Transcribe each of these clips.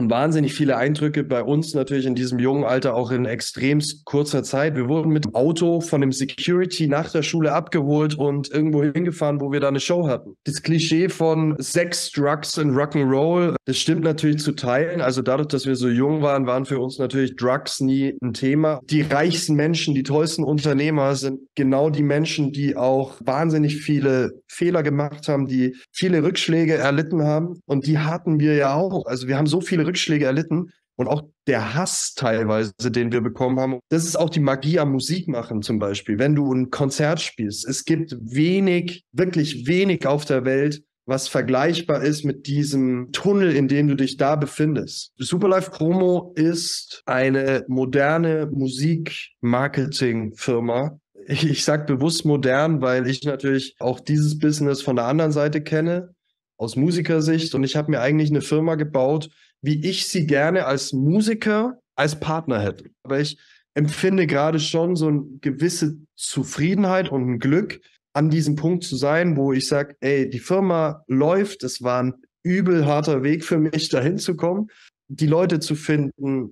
und wahnsinnig viele Eindrücke bei uns natürlich in diesem jungen Alter auch in extremst kurzer Zeit. Wir wurden mit dem Auto von dem Security nach der Schule abgeholt und irgendwo hingefahren, wo wir da eine Show hatten. Das Klischee von Sex, Drugs und Rock'n'Roll, das stimmt natürlich zu teilen. Also dadurch, dass wir so jung waren, waren für uns natürlich Drugs nie ein Thema. Die reichsten Menschen, die tollsten Unternehmer sind genau die Menschen, die auch wahnsinnig viele Fehler gemacht haben, die viele Rückschläge erlitten haben. Und die hatten wir ja auch. Also wir haben so viele Rückschläge erlitten und auch der Hass teilweise, den wir bekommen haben. Das ist auch die Magie am Musikmachen zum Beispiel. Wenn du ein Konzert spielst, es gibt wenig, wirklich wenig auf der Welt, was vergleichbar ist mit diesem Tunnel, in dem du dich da befindest. Superlife Promo ist eine moderne Musikmarketing-Firma. Ich, ich sage bewusst modern, weil ich natürlich auch dieses Business von der anderen Seite kenne, aus Musikersicht. Und ich habe mir eigentlich eine Firma gebaut, wie ich sie gerne als Musiker, als Partner hätte. Aber ich empfinde gerade schon so eine gewisse Zufriedenheit und ein Glück, an diesem Punkt zu sein, wo ich sage, ey, die Firma läuft, es war ein übel harter Weg für mich, dahin zu kommen, die Leute zu finden,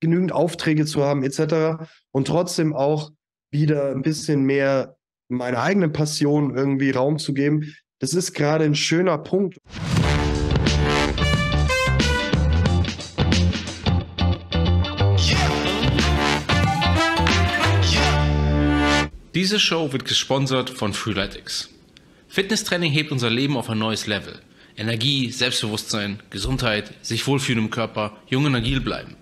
genügend Aufträge zu haben, etc. Und trotzdem auch wieder ein bisschen mehr meiner eigenen Passion irgendwie Raum zu geben. Das ist gerade ein schöner Punkt. Diese Show wird gesponsert von Freeletics. Fitnesstraining hebt unser Leben auf ein neues Level. Energie, Selbstbewusstsein, Gesundheit, sich wohlfühlen im Körper, jung und agil bleiben.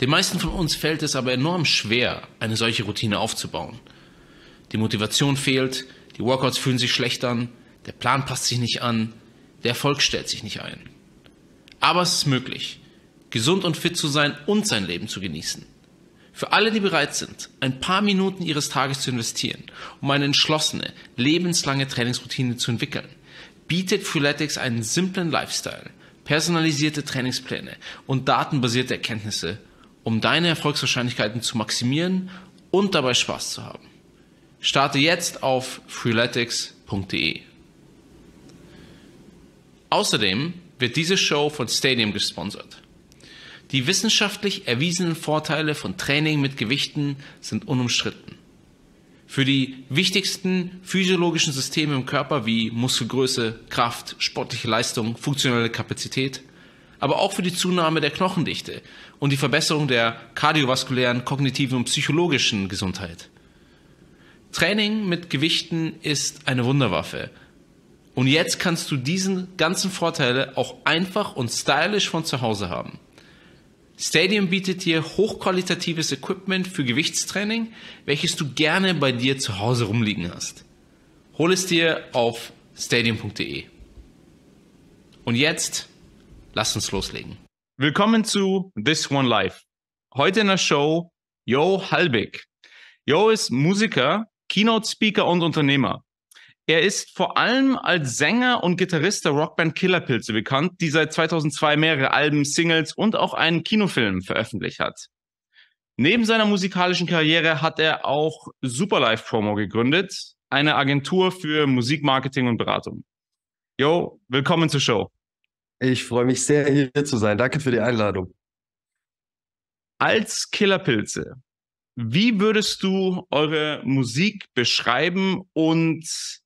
Den meisten von uns fällt es aber enorm schwer, eine solche Routine aufzubauen. Die Motivation fehlt, die Workouts fühlen sich schlecht an, der Plan passt sich nicht an, der Erfolg stellt sich nicht ein. Aber es ist möglich, gesund und fit zu sein und sein Leben zu genießen. Für alle, die bereit sind, ein paar Minuten ihres Tages zu investieren, um eine entschlossene, lebenslange Trainingsroutine zu entwickeln, bietet Freeletics einen simplen Lifestyle, personalisierte Trainingspläne und datenbasierte Erkenntnisse, um deine Erfolgswahrscheinlichkeiten zu maximieren und dabei Spaß zu haben. Starte jetzt auf freeletics.de. Außerdem wird diese Show von Stadium gesponsert. Die wissenschaftlich erwiesenen Vorteile von Training mit Gewichten sind unumstritten. Für die wichtigsten physiologischen Systeme im Körper wie Muskelgröße, Kraft, sportliche Leistung, funktionelle Kapazität, aber auch für die Zunahme der Knochendichte und die Verbesserung der kardiovaskulären, kognitiven und psychologischen Gesundheit. Training mit Gewichten ist eine Wunderwaffe. Und jetzt kannst du diesen ganzen Vorteile auch einfach und stylisch von zu Hause haben. Stadium bietet dir hochqualitatives Equipment für Gewichtstraining, welches du gerne bei dir zu Hause rumliegen hast. Hol es dir auf stadium.de. Und jetzt lass uns loslegen. Willkommen zu This One Life. Heute in der Show Jo Halbig. Jo ist Musiker, Keynote-Speaker und Unternehmer. Er ist vor allem als Sänger und Gitarrist der Rockband Killerpilze bekannt, die seit 2002 mehrere Alben, Singles und auch einen Kinofilm veröffentlicht hat. Neben seiner musikalischen Karriere hat er auch Superlife Promo gegründet, eine Agentur für Musikmarketing und Beratung. Jo, willkommen zur Show. Ich freue mich sehr, hier zu sein. Danke für die Einladung. Als Killerpilze, wie würdest du eure Musik beschreiben und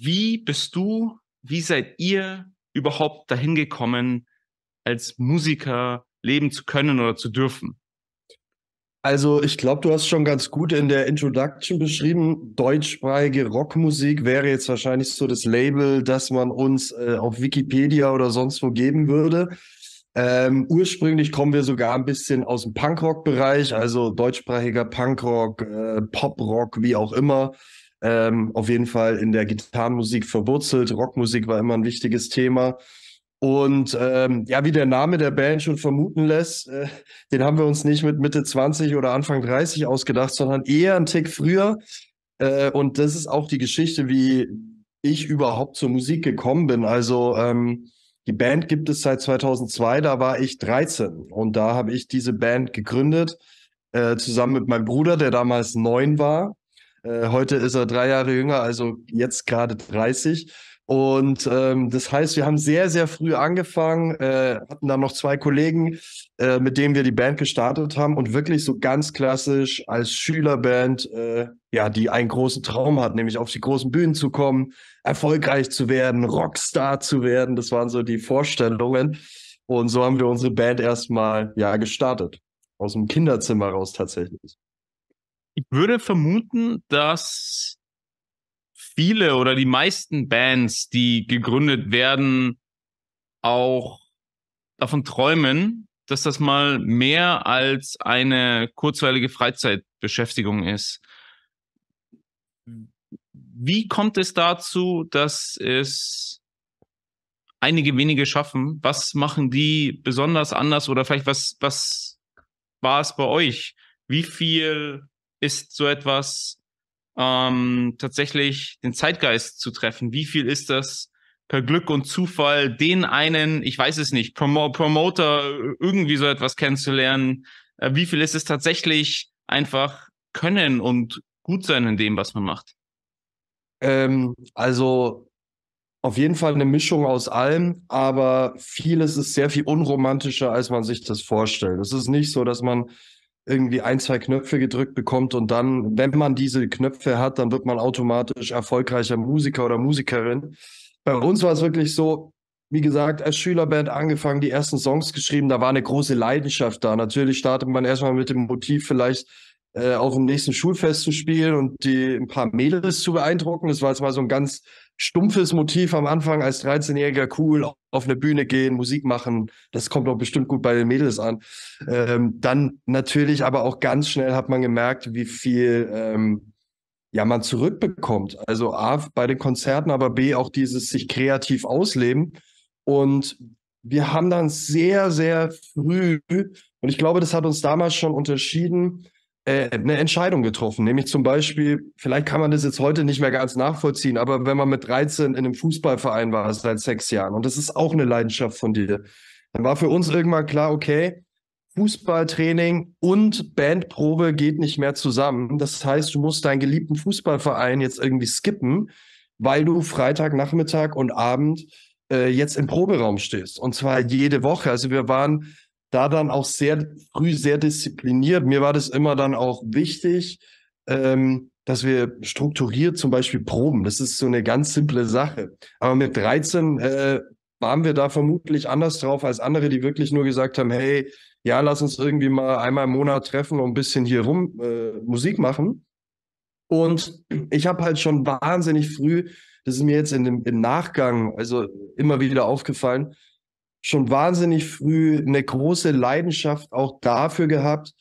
wie bist du, wie seid ihr überhaupt dahin gekommen, als Musiker leben zu können oder zu dürfen? Also ich glaube, du hast schon ganz gut in der Introduction beschrieben, deutschsprachige Rockmusik wäre jetzt wahrscheinlich so das Label, das man uns äh, auf Wikipedia oder sonst wo geben würde. Ähm, ursprünglich kommen wir sogar ein bisschen aus dem Punkrock-Bereich, also deutschsprachiger Punkrock, äh, Poprock, wie auch immer. Ähm, auf jeden Fall in der Gitarrenmusik verwurzelt. Rockmusik war immer ein wichtiges Thema. Und ähm, ja, wie der Name der Band schon vermuten lässt, äh, den haben wir uns nicht mit Mitte 20 oder Anfang 30 ausgedacht, sondern eher einen Tick früher. Äh, und das ist auch die Geschichte, wie ich überhaupt zur Musik gekommen bin. Also ähm, die Band gibt es seit 2002, da war ich 13 und da habe ich diese Band gegründet, äh, zusammen mit meinem Bruder, der damals neun war. Äh, heute ist er drei Jahre jünger, also jetzt gerade 30. Und ähm, das heißt, wir haben sehr, sehr früh angefangen, äh, hatten dann noch zwei Kollegen, äh, mit denen wir die Band gestartet haben und wirklich so ganz klassisch als Schülerband, äh, ja, die einen großen Traum hat, nämlich auf die großen Bühnen zu kommen, erfolgreich zu werden, Rockstar zu werden. Das waren so die Vorstellungen. Und so haben wir unsere Band erstmal ja gestartet. Aus dem Kinderzimmer raus tatsächlich ich würde vermuten, dass viele oder die meisten Bands, die gegründet werden, auch davon träumen, dass das mal mehr als eine kurzweilige Freizeitbeschäftigung ist. Wie kommt es dazu, dass es einige wenige schaffen? Was machen die besonders anders oder vielleicht was, was war es bei euch? Wie viel ist so etwas ähm, tatsächlich den Zeitgeist zu treffen? Wie viel ist das per Glück und Zufall, den einen, ich weiß es nicht, Prom Promoter irgendwie so etwas kennenzulernen? Äh, wie viel ist es tatsächlich einfach können und gut sein in dem, was man macht? Ähm, also auf jeden Fall eine Mischung aus allem, aber vieles ist sehr viel unromantischer, als man sich das vorstellt. Es ist nicht so, dass man irgendwie ein, zwei Knöpfe gedrückt bekommt und dann, wenn man diese Knöpfe hat, dann wird man automatisch erfolgreicher Musiker oder Musikerin. Bei uns war es wirklich so, wie gesagt, als Schülerband angefangen, die ersten Songs geschrieben, da war eine große Leidenschaft da. Natürlich startet man erstmal mit dem Motiv, vielleicht äh, auf dem nächsten Schulfest zu spielen und die ein paar Mädels zu beeindrucken. Das war jetzt mal so ein ganz stumpfes Motiv am Anfang als 13-Jähriger cool auf eine Bühne gehen, Musik machen. Das kommt auch bestimmt gut bei den Mädels an. Ähm, dann natürlich, aber auch ganz schnell hat man gemerkt, wie viel ähm, ja man zurückbekommt. Also A bei den Konzerten, aber B auch dieses sich kreativ ausleben. Und wir haben dann sehr, sehr früh, und ich glaube, das hat uns damals schon unterschieden, äh, eine Entscheidung getroffen. Nämlich zum Beispiel, vielleicht kann man das jetzt heute nicht mehr ganz nachvollziehen, aber wenn man mit 13 in einem Fußballverein war seit sechs Jahren und das ist auch eine Leidenschaft von dir, dann war für uns irgendwann klar, okay, Fußballtraining und Bandprobe geht nicht mehr zusammen. Das heißt, du musst deinen geliebten Fußballverein jetzt irgendwie skippen, weil du Freitagnachmittag und Abend äh, jetzt im Proberaum stehst. Und zwar jede Woche. Also wir waren da dann auch sehr früh sehr diszipliniert. Mir war das immer dann auch wichtig, ähm, dass wir strukturiert zum Beispiel proben. Das ist so eine ganz simple Sache. Aber mit 13 äh, waren wir da vermutlich anders drauf als andere, die wirklich nur gesagt haben, hey, ja, lass uns irgendwie mal einmal im Monat treffen und ein bisschen hier rum äh, Musik machen. Und ich habe halt schon wahnsinnig früh, das ist mir jetzt in dem, im Nachgang, also immer wieder aufgefallen, schon wahnsinnig früh eine große Leidenschaft auch dafür gehabt,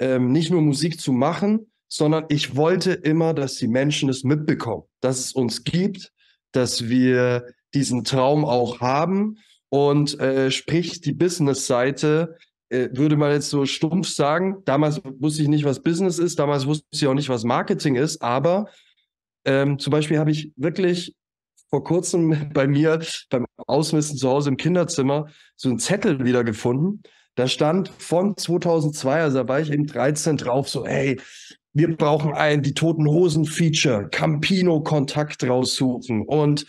ähm, nicht nur Musik zu machen, sondern ich wollte immer, dass die Menschen es mitbekommen, dass es uns gibt, dass wir diesen Traum auch haben. Und äh, sprich, die Business-Seite äh, würde man jetzt so stumpf sagen. Damals wusste ich nicht, was Business ist, damals wusste ich auch nicht, was Marketing ist, aber ähm, zum Beispiel habe ich wirklich vor kurzem bei mir beim Ausmisten zu Hause im Kinderzimmer so einen Zettel wieder gefunden. Da stand von 2002, also da war ich eben 13 drauf, so, hey, wir brauchen ein die Toten Hosen Feature, Campino Kontakt raussuchen und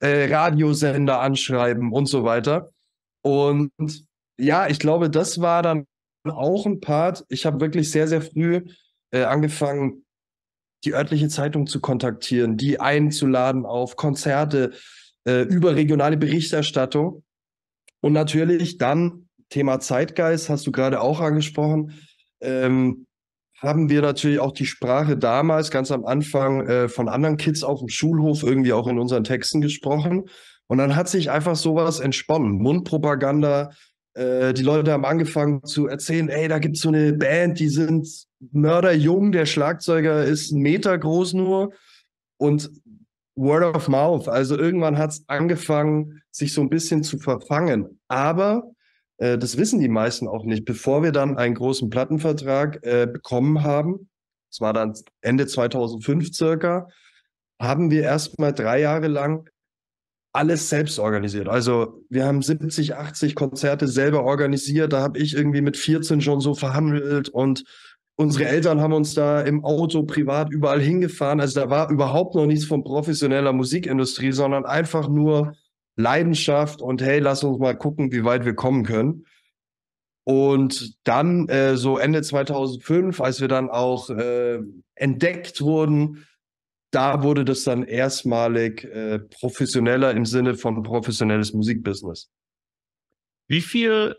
äh, Radiosender anschreiben und so weiter. Und ja, ich glaube, das war dann auch ein Part. Ich habe wirklich sehr, sehr früh äh, angefangen, die örtliche Zeitung zu kontaktieren, die einzuladen auf Konzerte, äh, überregionale Berichterstattung. Und natürlich dann, Thema Zeitgeist, hast du gerade auch angesprochen, ähm, haben wir natürlich auch die Sprache damals ganz am Anfang äh, von anderen Kids auf dem Schulhof irgendwie auch in unseren Texten gesprochen. Und dann hat sich einfach sowas entsponnen. Mundpropaganda, äh, die Leute haben angefangen zu erzählen, ey, da gibt es so eine Band, die sind mörderjung, der Schlagzeuger ist einen Meter groß nur und Word of Mouth. Also irgendwann hat es angefangen, sich so ein bisschen zu verfangen. Aber äh, das wissen die meisten auch nicht. Bevor wir dann einen großen Plattenvertrag äh, bekommen haben, das war dann Ende 2005 circa, haben wir erstmal drei Jahre lang alles selbst organisiert. Also wir haben 70, 80 Konzerte selber organisiert. Da habe ich irgendwie mit 14 schon so verhandelt und unsere Eltern haben uns da im Auto privat überall hingefahren. Also da war überhaupt noch nichts von professioneller Musikindustrie, sondern einfach nur Leidenschaft und hey, lass uns mal gucken, wie weit wir kommen können. Und dann äh, so Ende 2005, als wir dann auch äh, entdeckt wurden, da wurde das dann erstmalig äh, professioneller im Sinne von professionelles Musikbusiness. Wie viel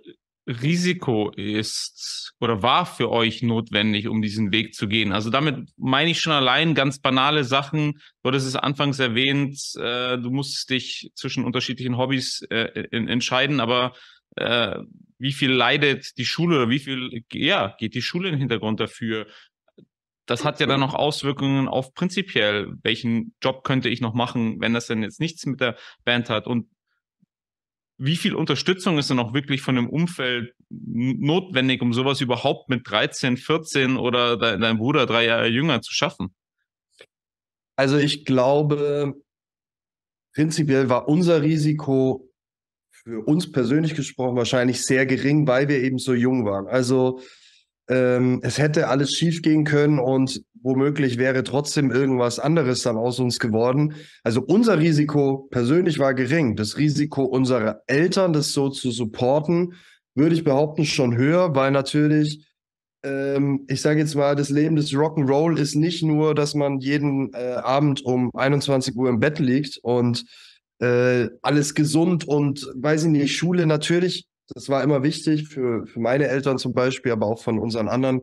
Risiko ist oder war für euch notwendig, um diesen Weg zu gehen? Also damit meine ich schon allein ganz banale Sachen. Du hattest es anfangs erwähnt, äh, du musst dich zwischen unterschiedlichen Hobbys äh, in, entscheiden, aber äh, wie viel leidet die Schule oder wie viel ja, geht die Schule in den Hintergrund dafür? das hat ja dann noch Auswirkungen auf prinzipiell, welchen Job könnte ich noch machen, wenn das denn jetzt nichts mit der Band hat und wie viel Unterstützung ist denn auch wirklich von dem Umfeld notwendig, um sowas überhaupt mit 13, 14 oder de deinem Bruder drei Jahre jünger zu schaffen? Also ich glaube, prinzipiell war unser Risiko für uns persönlich gesprochen wahrscheinlich sehr gering, weil wir eben so jung waren. Also ähm, es hätte alles schief gehen können und womöglich wäre trotzdem irgendwas anderes dann aus uns geworden. Also unser Risiko persönlich war gering. Das Risiko unserer Eltern, das so zu supporten, würde ich behaupten, schon höher, weil natürlich, ähm, ich sage jetzt mal, das Leben des Rock'n'Roll ist nicht nur, dass man jeden äh, Abend um 21 Uhr im Bett liegt und äh, alles gesund und weiß ich nicht, Schule natürlich das war immer wichtig für, für meine Eltern zum Beispiel, aber auch von unseren anderen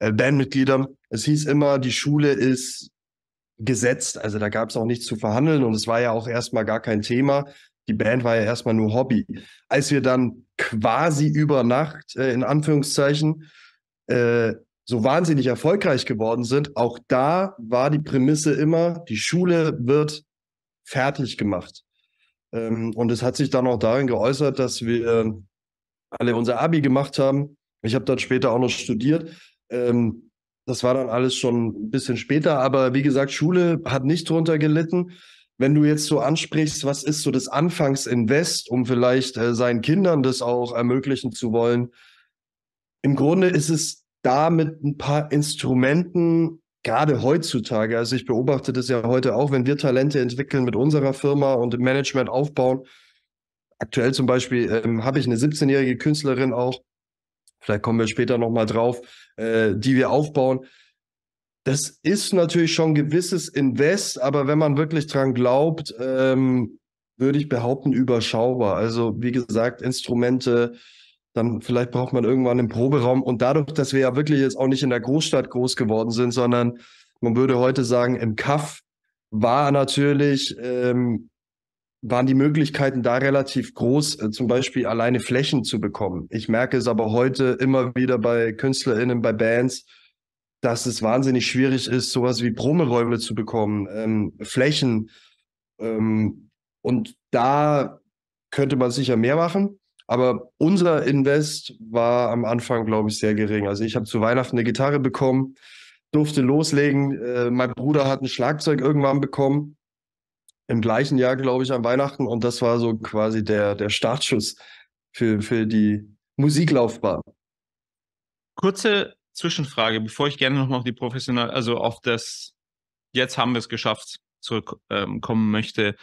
äh, Bandmitgliedern. Es hieß immer, die Schule ist gesetzt, also da gab es auch nichts zu verhandeln und es war ja auch erstmal gar kein Thema. Die Band war ja erstmal nur Hobby. Als wir dann quasi über Nacht, äh, in Anführungszeichen, äh, so wahnsinnig erfolgreich geworden sind, auch da war die Prämisse immer, die Schule wird fertig gemacht. Ähm, und es hat sich dann auch darin geäußert, dass wir alle unser Abi gemacht haben. Ich habe dann später auch noch studiert. Ähm, das war dann alles schon ein bisschen später, aber wie gesagt, Schule hat nicht drunter gelitten. Wenn du jetzt so ansprichst, was ist so das Anfangsinvest, um vielleicht äh, seinen Kindern das auch ermöglichen zu wollen? Im Grunde ist es da mit ein paar Instrumenten, gerade heutzutage, also ich beobachte das ja heute auch, wenn wir Talente entwickeln mit unserer Firma und im Management aufbauen, aktuell zum Beispiel ähm, habe ich eine 17-jährige Künstlerin auch, vielleicht kommen wir später nochmal drauf, äh, die wir aufbauen. Das ist natürlich schon ein gewisses Invest, aber wenn man wirklich dran glaubt, ähm, würde ich behaupten, überschaubar. Also wie gesagt, Instrumente, dann vielleicht braucht man irgendwann einen Proberaum. Und dadurch, dass wir ja wirklich jetzt auch nicht in der Großstadt groß geworden sind, sondern man würde heute sagen, im Kaff war natürlich ähm, waren die Möglichkeiten da relativ groß, äh, zum Beispiel alleine Flächen zu bekommen. Ich merke es aber heute immer wieder bei KünstlerInnen, bei Bands, dass es wahnsinnig schwierig ist, sowas wie Promeräume zu bekommen, ähm, Flächen. Ähm, und da könnte man sicher mehr machen. Aber unser Invest war am Anfang, glaube ich, sehr gering. Also ich habe zu Weihnachten eine Gitarre bekommen, durfte loslegen. Äh, mein Bruder hat ein Schlagzeug irgendwann bekommen im gleichen Jahr, glaube ich, an Weihnachten. Und das war so quasi der, der Startschuss für, für die Musiklaufbahn. Kurze Zwischenfrage, bevor ich gerne nochmal auf die professionelle, also auf das Jetzt haben wir es geschafft zurückkommen ähm, möchte.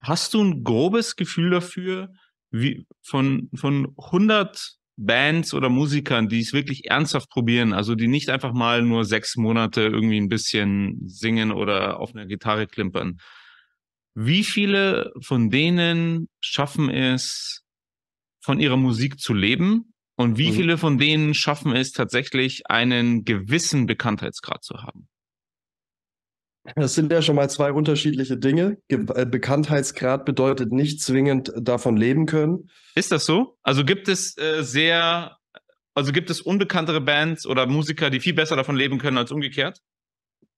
Hast du ein grobes Gefühl dafür, wie von, von 100 Bands oder Musikern, die es wirklich ernsthaft probieren, also die nicht einfach mal nur sechs Monate irgendwie ein bisschen singen oder auf einer Gitarre klimpern. Wie viele von denen schaffen es, von ihrer Musik zu leben? Und wie mhm. viele von denen schaffen es tatsächlich, einen gewissen Bekanntheitsgrad zu haben? Das sind ja schon mal zwei unterschiedliche Dinge. Äh, Bekanntheitsgrad bedeutet nicht zwingend äh, davon leben können. Ist das so? Also gibt es äh, sehr, also gibt es unbekanntere Bands oder Musiker, die viel besser davon leben können als umgekehrt?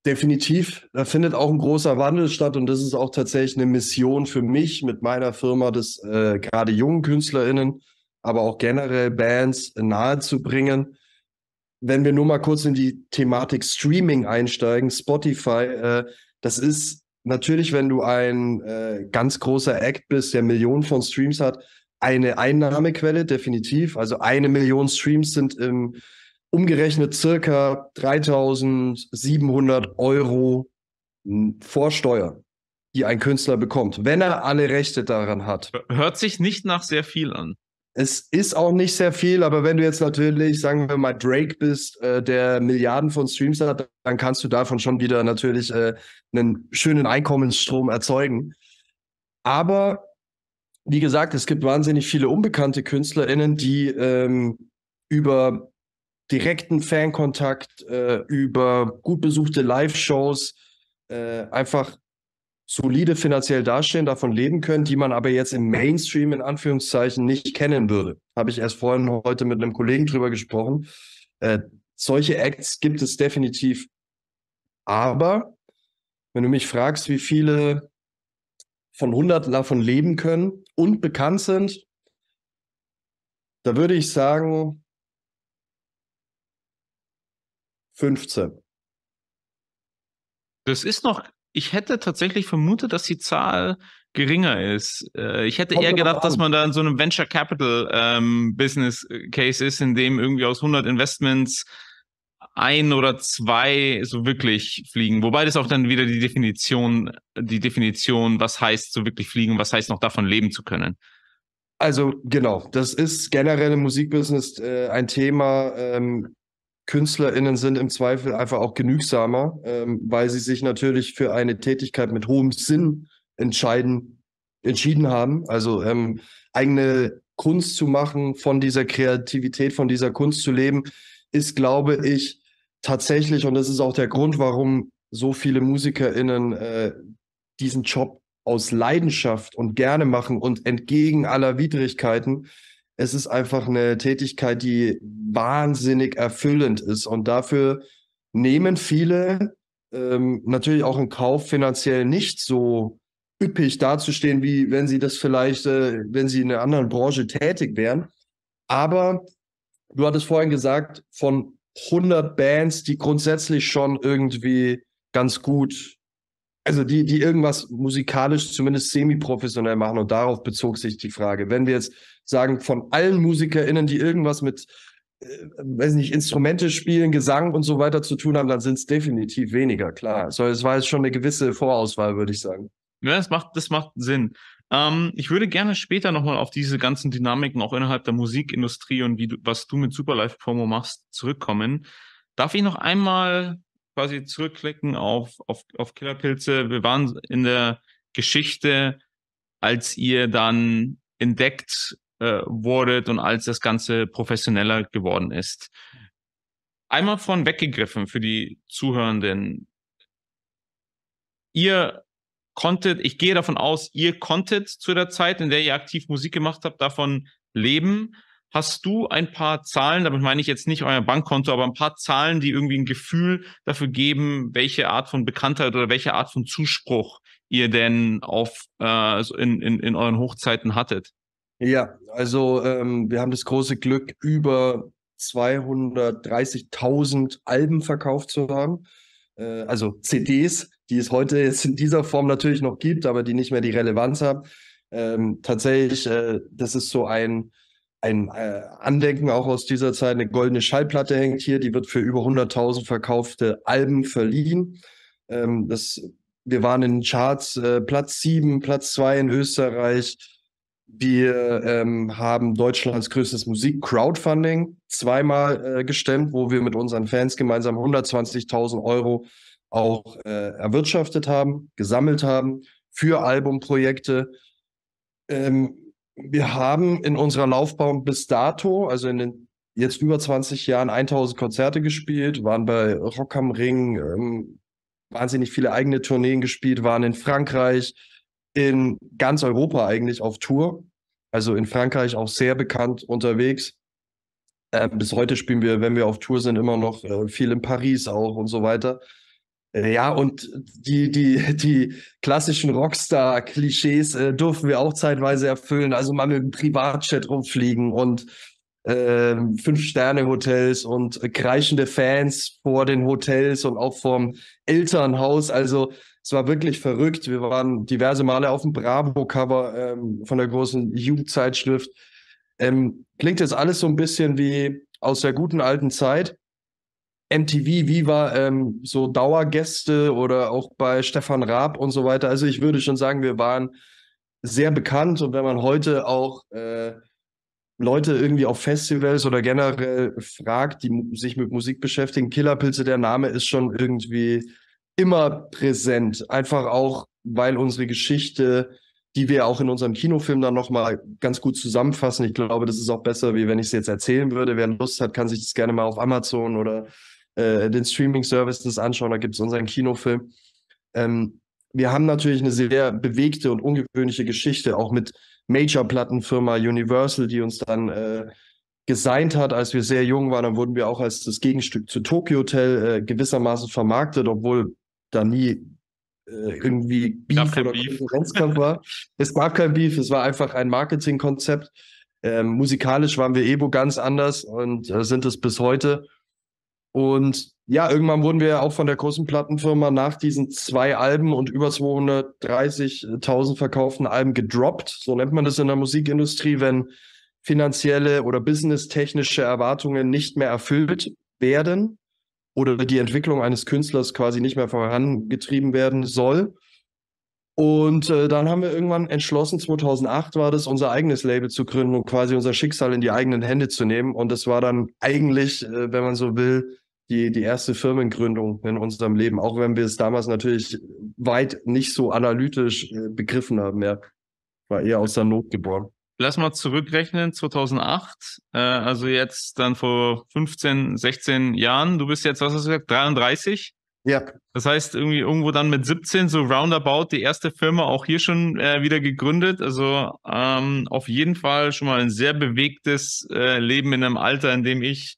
Definitiv, da findet auch ein großer Wandel statt und das ist auch tatsächlich eine Mission für mich mit meiner Firma, das äh, gerade jungen KünstlerInnen, aber auch generell Bands äh, nahezubringen, wenn wir nur mal kurz in die Thematik Streaming einsteigen, Spotify, äh, das ist natürlich, wenn du ein äh, ganz großer Act bist, der Millionen von Streams hat, eine Einnahmequelle, definitiv. Also eine Million Streams sind im, umgerechnet circa 3700 Euro hm, vor Steuer, die ein Künstler bekommt, wenn er alle Rechte daran hat. Hört sich nicht nach sehr viel an. Es ist auch nicht sehr viel, aber wenn du jetzt natürlich, sagen wir mal, Drake bist, äh, der Milliarden von Streams hat, dann kannst du davon schon wieder natürlich äh, einen schönen Einkommensstrom erzeugen. Aber wie gesagt, es gibt wahnsinnig viele unbekannte KünstlerInnen, die ähm, über direkten Fankontakt, äh, über gut besuchte Live-Shows äh, einfach solide finanziell dastehen, davon leben können, die man aber jetzt im Mainstream in Anführungszeichen nicht kennen würde. Habe ich erst vorhin heute mit einem Kollegen drüber gesprochen. Äh, solche Acts gibt es definitiv. Aber wenn du mich fragst, wie viele von 100 davon leben können und bekannt sind, da würde ich sagen 15. Das ist noch ich hätte tatsächlich vermutet, dass die Zahl geringer ist. Äh, ich hätte Kommt eher gedacht, dass man da in so einem Venture Capital ähm, Business äh, Case ist, in dem irgendwie aus 100 Investments ein oder zwei so wirklich fliegen. Wobei das auch dann wieder die Definition, die Definition, was heißt so wirklich fliegen, was heißt noch davon leben zu können. Also genau, das ist generell im Musikbusiness äh, ein Thema. Ähm, KünstlerInnen sind im Zweifel einfach auch genügsamer, ähm, weil sie sich natürlich für eine Tätigkeit mit hohem Sinn entscheiden, entschieden haben. Also ähm, eigene Kunst zu machen, von dieser Kreativität, von dieser Kunst zu leben, ist, glaube ich, tatsächlich, und das ist auch der Grund, warum so viele MusikerInnen äh, diesen Job aus Leidenschaft und gerne machen und entgegen aller Widrigkeiten es ist einfach eine Tätigkeit, die wahnsinnig erfüllend ist. Und dafür nehmen viele ähm, natürlich auch in Kauf, finanziell nicht so üppig dazustehen, wie wenn sie das vielleicht, äh, wenn sie in einer anderen Branche tätig wären. Aber du hattest vorhin gesagt, von 100 Bands, die grundsätzlich schon irgendwie ganz gut also die, die irgendwas musikalisch zumindest semi-professionell machen und darauf bezog sich die Frage. Wenn wir jetzt sagen, von allen MusikerInnen, die irgendwas mit, äh, weiß nicht, Instrumente spielen, Gesang und so weiter zu tun haben, dann sind es definitiv weniger, klar. So, es war jetzt schon eine gewisse Vorauswahl, würde ich sagen. Ja, das macht, das macht Sinn. Ähm, ich würde gerne später nochmal auf diese ganzen Dynamiken auch innerhalb der Musikindustrie und wie du, was du mit Superlife Promo machst, zurückkommen. Darf ich noch einmal quasi zurückklicken auf, auf, auf Killerpilze. Wir waren in der Geschichte, als ihr dann entdeckt äh, wurdet und als das Ganze professioneller geworden ist. Einmal von weggegriffen für die Zuhörenden. Ihr konntet, ich gehe davon aus, ihr konntet zu der Zeit, in der ihr aktiv Musik gemacht habt, davon leben. Hast du ein paar Zahlen, damit meine ich jetzt nicht euer Bankkonto, aber ein paar Zahlen, die irgendwie ein Gefühl dafür geben, welche Art von Bekanntheit oder welche Art von Zuspruch ihr denn auf, äh, in, in, in euren Hochzeiten hattet? Ja, also ähm, wir haben das große Glück, über 230.000 Alben verkauft zu haben. Äh, also CDs, die es heute jetzt in dieser Form natürlich noch gibt, aber die nicht mehr die Relevanz haben. Ähm, tatsächlich, äh, das ist so ein ein äh, Andenken auch aus dieser Zeit. Eine goldene Schallplatte hängt hier, die wird für über 100.000 verkaufte Alben verliehen. Ähm, das, wir waren in den Charts äh, Platz 7, Platz 2 in Österreich. Wir ähm, haben Deutschlands größtes Musik-Crowdfunding zweimal äh, gestemmt, wo wir mit unseren Fans gemeinsam 120.000 Euro auch äh, erwirtschaftet haben, gesammelt haben für Albumprojekte. Ähm, wir haben in unserer Laufbahn bis dato, also in den jetzt über 20 Jahren, 1000 Konzerte gespielt, waren bei Rock am Ring, ähm, wahnsinnig viele eigene Tourneen gespielt, waren in Frankreich, in ganz Europa eigentlich auf Tour. Also in Frankreich auch sehr bekannt unterwegs. Ähm, bis heute spielen wir, wenn wir auf Tour sind, immer noch äh, viel in Paris auch und so weiter. Ja, und die, die, die klassischen Rockstar-Klischees äh, durften wir auch zeitweise erfüllen. Also mal mit dem Privatchat rumfliegen und äh, Fünf-Sterne-Hotels und kreischende Fans vor den Hotels und auch vorm Elternhaus. Also es war wirklich verrückt. Wir waren diverse Male auf dem Bravo-Cover ähm, von der großen Jugendzeitschrift. Ähm, klingt jetzt alles so ein bisschen wie aus der guten alten Zeit. MTV Viva ähm, so Dauergäste oder auch bei Stefan Raab und so weiter. Also ich würde schon sagen, wir waren sehr bekannt und wenn man heute auch äh, Leute irgendwie auf Festivals oder generell fragt, die sich mit Musik beschäftigen, Killerpilze, der Name ist schon irgendwie immer präsent. Einfach auch, weil unsere Geschichte, die wir auch in unserem Kinofilm dann nochmal ganz gut zusammenfassen. Ich glaube, das ist auch besser, wie wenn ich es jetzt erzählen würde. Wer Lust hat, kann sich das gerne mal auf Amazon oder äh, den Streaming-Services anschauen, da gibt es unseren Kinofilm. Ähm, wir haben natürlich eine sehr bewegte und ungewöhnliche Geschichte, auch mit Major-Plattenfirma Universal, die uns dann äh, gesigned hat, als wir sehr jung waren. Dann wurden wir auch als das Gegenstück zu Tokyo Hotel äh, gewissermaßen vermarktet, obwohl da nie äh, irgendwie Beef oder Beef. Konkurrenzkampf war. es gab kein Beef, es war einfach ein Marketingkonzept. Ähm, musikalisch waren wir Ebo eh ganz anders und äh, sind es bis heute. Und ja, irgendwann wurden wir auch von der großen Plattenfirma nach diesen zwei Alben und über 230.000 verkauften Alben gedroppt. So nennt man das in der Musikindustrie, wenn finanzielle oder businesstechnische Erwartungen nicht mehr erfüllt werden oder die Entwicklung eines Künstlers quasi nicht mehr vorangetrieben werden soll. Und äh, dann haben wir irgendwann entschlossen, 2008 war das, unser eigenes Label zu gründen und quasi unser Schicksal in die eigenen Hände zu nehmen. Und das war dann eigentlich, äh, wenn man so will, die, die erste Firmengründung in unserem Leben, auch wenn wir es damals natürlich weit nicht so analytisch äh, begriffen haben. Ja. War eher aus der Not geboren. Lass mal zurückrechnen, 2008, äh, also jetzt dann vor 15, 16 Jahren. Du bist jetzt, was hast du gesagt, 33? Ja. Das heißt, irgendwie irgendwo dann mit 17, so roundabout, die erste Firma auch hier schon äh, wieder gegründet. Also ähm, auf jeden Fall schon mal ein sehr bewegtes äh, Leben in einem Alter, in dem ich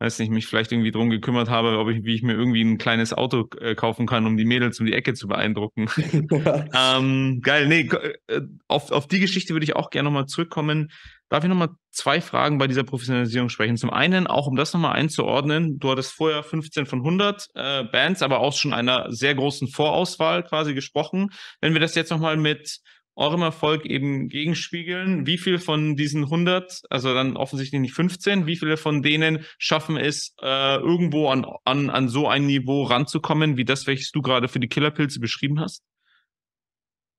weiß nicht, mich vielleicht irgendwie drum gekümmert habe, ob ich, wie ich mir irgendwie ein kleines Auto äh, kaufen kann, um die Mädels um die Ecke zu beeindrucken. ähm, geil, nee, äh, auf, auf die Geschichte würde ich auch gerne nochmal zurückkommen. Darf ich nochmal zwei Fragen bei dieser Professionalisierung sprechen? Zum einen, auch um das nochmal einzuordnen, du hattest vorher 15 von 100 äh, Bands, aber auch schon einer sehr großen Vorauswahl quasi gesprochen. Wenn wir das jetzt nochmal mit eurem Erfolg eben gegenspiegeln. Wie viel von diesen 100, also dann offensichtlich nicht 15, wie viele von denen schaffen es, äh, irgendwo an, an, an so ein Niveau ranzukommen, wie das, welches du gerade für die Killerpilze beschrieben hast?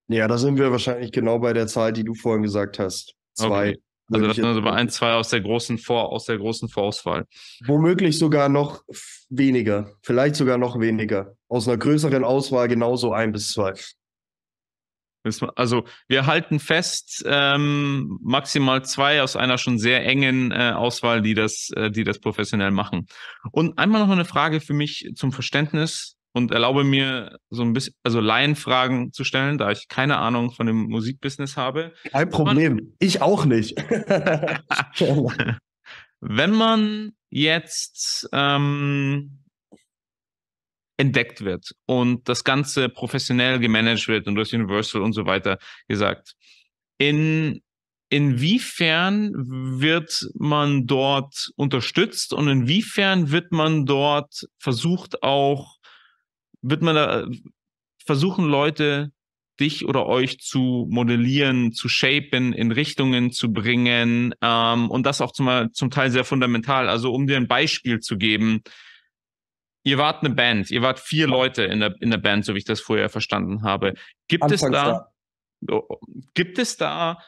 Ja, da sind wir wahrscheinlich genau bei der Zahl, die du vorhin gesagt hast. Zwei. Okay. Also das sind also bei ein, zwei aus der großen Vor aus der großen Vorauswahl. Womöglich sogar noch weniger, vielleicht sogar noch weniger. Aus einer größeren Auswahl genauso ein bis zwei. Also wir halten fest, ähm, maximal zwei aus einer schon sehr engen äh, Auswahl, die das, äh, die das professionell machen. Und einmal noch eine Frage für mich zum Verständnis und erlaube mir so ein bisschen, also Laienfragen zu stellen, da ich keine Ahnung von dem Musikbusiness habe. Kein Problem, man, ich auch nicht. wenn man jetzt ähm, entdeckt wird und das Ganze professionell gemanagt wird und durch Universal und so weiter gesagt. In, inwiefern wird man dort unterstützt und inwiefern wird man dort versucht auch, wird man da versuchen Leute dich oder euch zu modellieren, zu shapen, in Richtungen zu bringen ähm, und das auch zum, zum Teil sehr fundamental. Also um dir ein Beispiel zu geben, Ihr wart eine Band, ihr wart vier Leute in der, in der Band, so wie ich das vorher verstanden habe. Gibt Anfangs es da, da, oh, oh. gibt es da,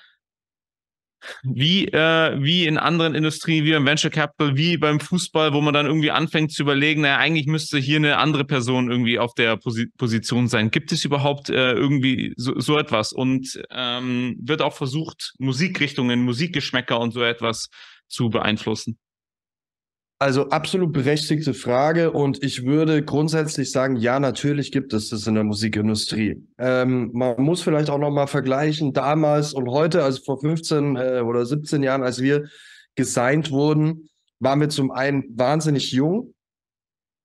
wie, äh, wie in anderen Industrien, wie beim Venture Capital, wie beim Fußball, wo man dann irgendwie anfängt zu überlegen, naja, eigentlich müsste hier eine andere Person irgendwie auf der Pos Position sein. Gibt es überhaupt äh, irgendwie so, so, etwas? Und ähm, wird auch versucht, Musikrichtungen, Musikgeschmäcker und so etwas zu beeinflussen? Also absolut berechtigte Frage und ich würde grundsätzlich sagen, ja, natürlich gibt es das in der Musikindustrie. Ähm, man muss vielleicht auch nochmal vergleichen, damals und heute, also vor 15 äh, oder 17 Jahren, als wir gesigned wurden, waren wir zum einen wahnsinnig jung.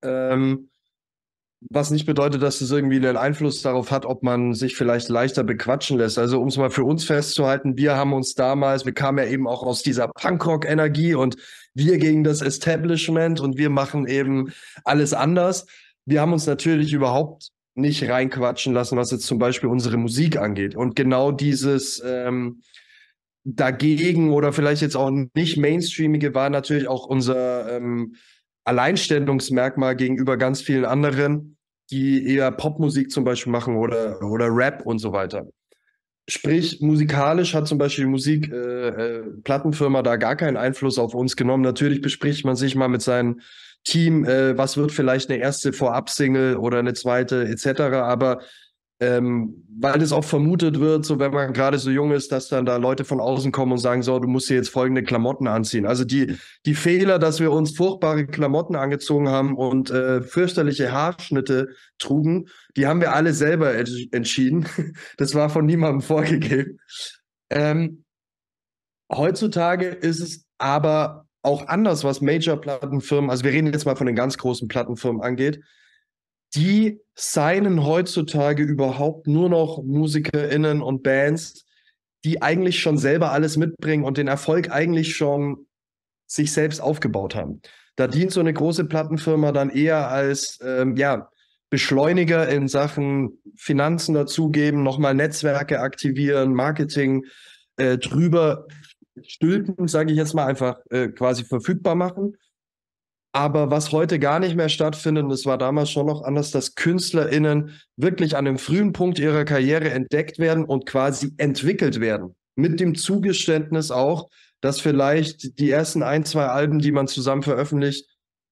Ähm, was nicht bedeutet, dass es irgendwie einen Einfluss darauf hat, ob man sich vielleicht leichter bequatschen lässt. Also um es mal für uns festzuhalten, wir haben uns damals, wir kamen ja eben auch aus dieser Punkrock-Energie und wir gegen das Establishment und wir machen eben alles anders. Wir haben uns natürlich überhaupt nicht reinquatschen lassen, was jetzt zum Beispiel unsere Musik angeht. Und genau dieses ähm, dagegen oder vielleicht jetzt auch nicht Mainstreamige war natürlich auch unser ähm, Alleinstellungsmerkmal gegenüber ganz vielen anderen, die eher Popmusik zum Beispiel machen oder, oder Rap und so weiter. Sprich, musikalisch hat zum Beispiel die Musik, äh, äh, Plattenfirma da gar keinen Einfluss auf uns genommen. Natürlich bespricht man sich mal mit seinem Team, äh, was wird vielleicht eine erste Vorab-Single oder eine zweite etc. Aber ähm, weil das auch vermutet wird, so wenn man gerade so jung ist, dass dann da Leute von außen kommen und sagen, so, du musst dir jetzt folgende Klamotten anziehen. Also die, die Fehler, dass wir uns furchtbare Klamotten angezogen haben und äh, fürchterliche Haarschnitte trugen, die haben wir alle selber entschieden. Das war von niemandem vorgegeben. Ähm, heutzutage ist es aber auch anders, was Major-Plattenfirmen, also wir reden jetzt mal von den ganz großen Plattenfirmen angeht, die seinen heutzutage überhaupt nur noch MusikerInnen und Bands, die eigentlich schon selber alles mitbringen und den Erfolg eigentlich schon sich selbst aufgebaut haben. Da dient so eine große Plattenfirma dann eher als ähm, ja, Beschleuniger in Sachen Finanzen dazugeben, nochmal Netzwerke aktivieren, Marketing äh, drüber stülpen, sage ich jetzt mal einfach äh, quasi verfügbar machen aber was heute gar nicht mehr stattfindet, und es war damals schon noch anders, dass KünstlerInnen wirklich an einem frühen Punkt ihrer Karriere entdeckt werden und quasi entwickelt werden. Mit dem Zugeständnis auch, dass vielleicht die ersten ein, zwei Alben, die man zusammen veröffentlicht,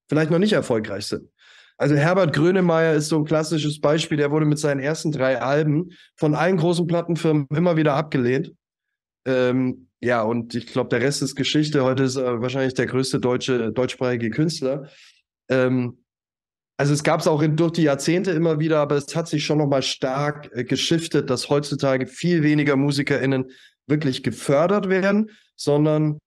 vielleicht noch nicht erfolgreich sind. Also Herbert Grönemeyer ist so ein klassisches Beispiel. Der wurde mit seinen ersten drei Alben von allen großen Plattenfirmen immer wieder abgelehnt. Ähm, ja, und ich glaube, der Rest ist Geschichte. Heute ist er äh, wahrscheinlich der größte deutsche, deutschsprachige Künstler. Ähm, also es gab es auch in, durch die Jahrzehnte immer wieder, aber es hat sich schon nochmal stark äh, geschiftet, dass heutzutage viel weniger MusikerInnen wirklich gefördert werden, sondern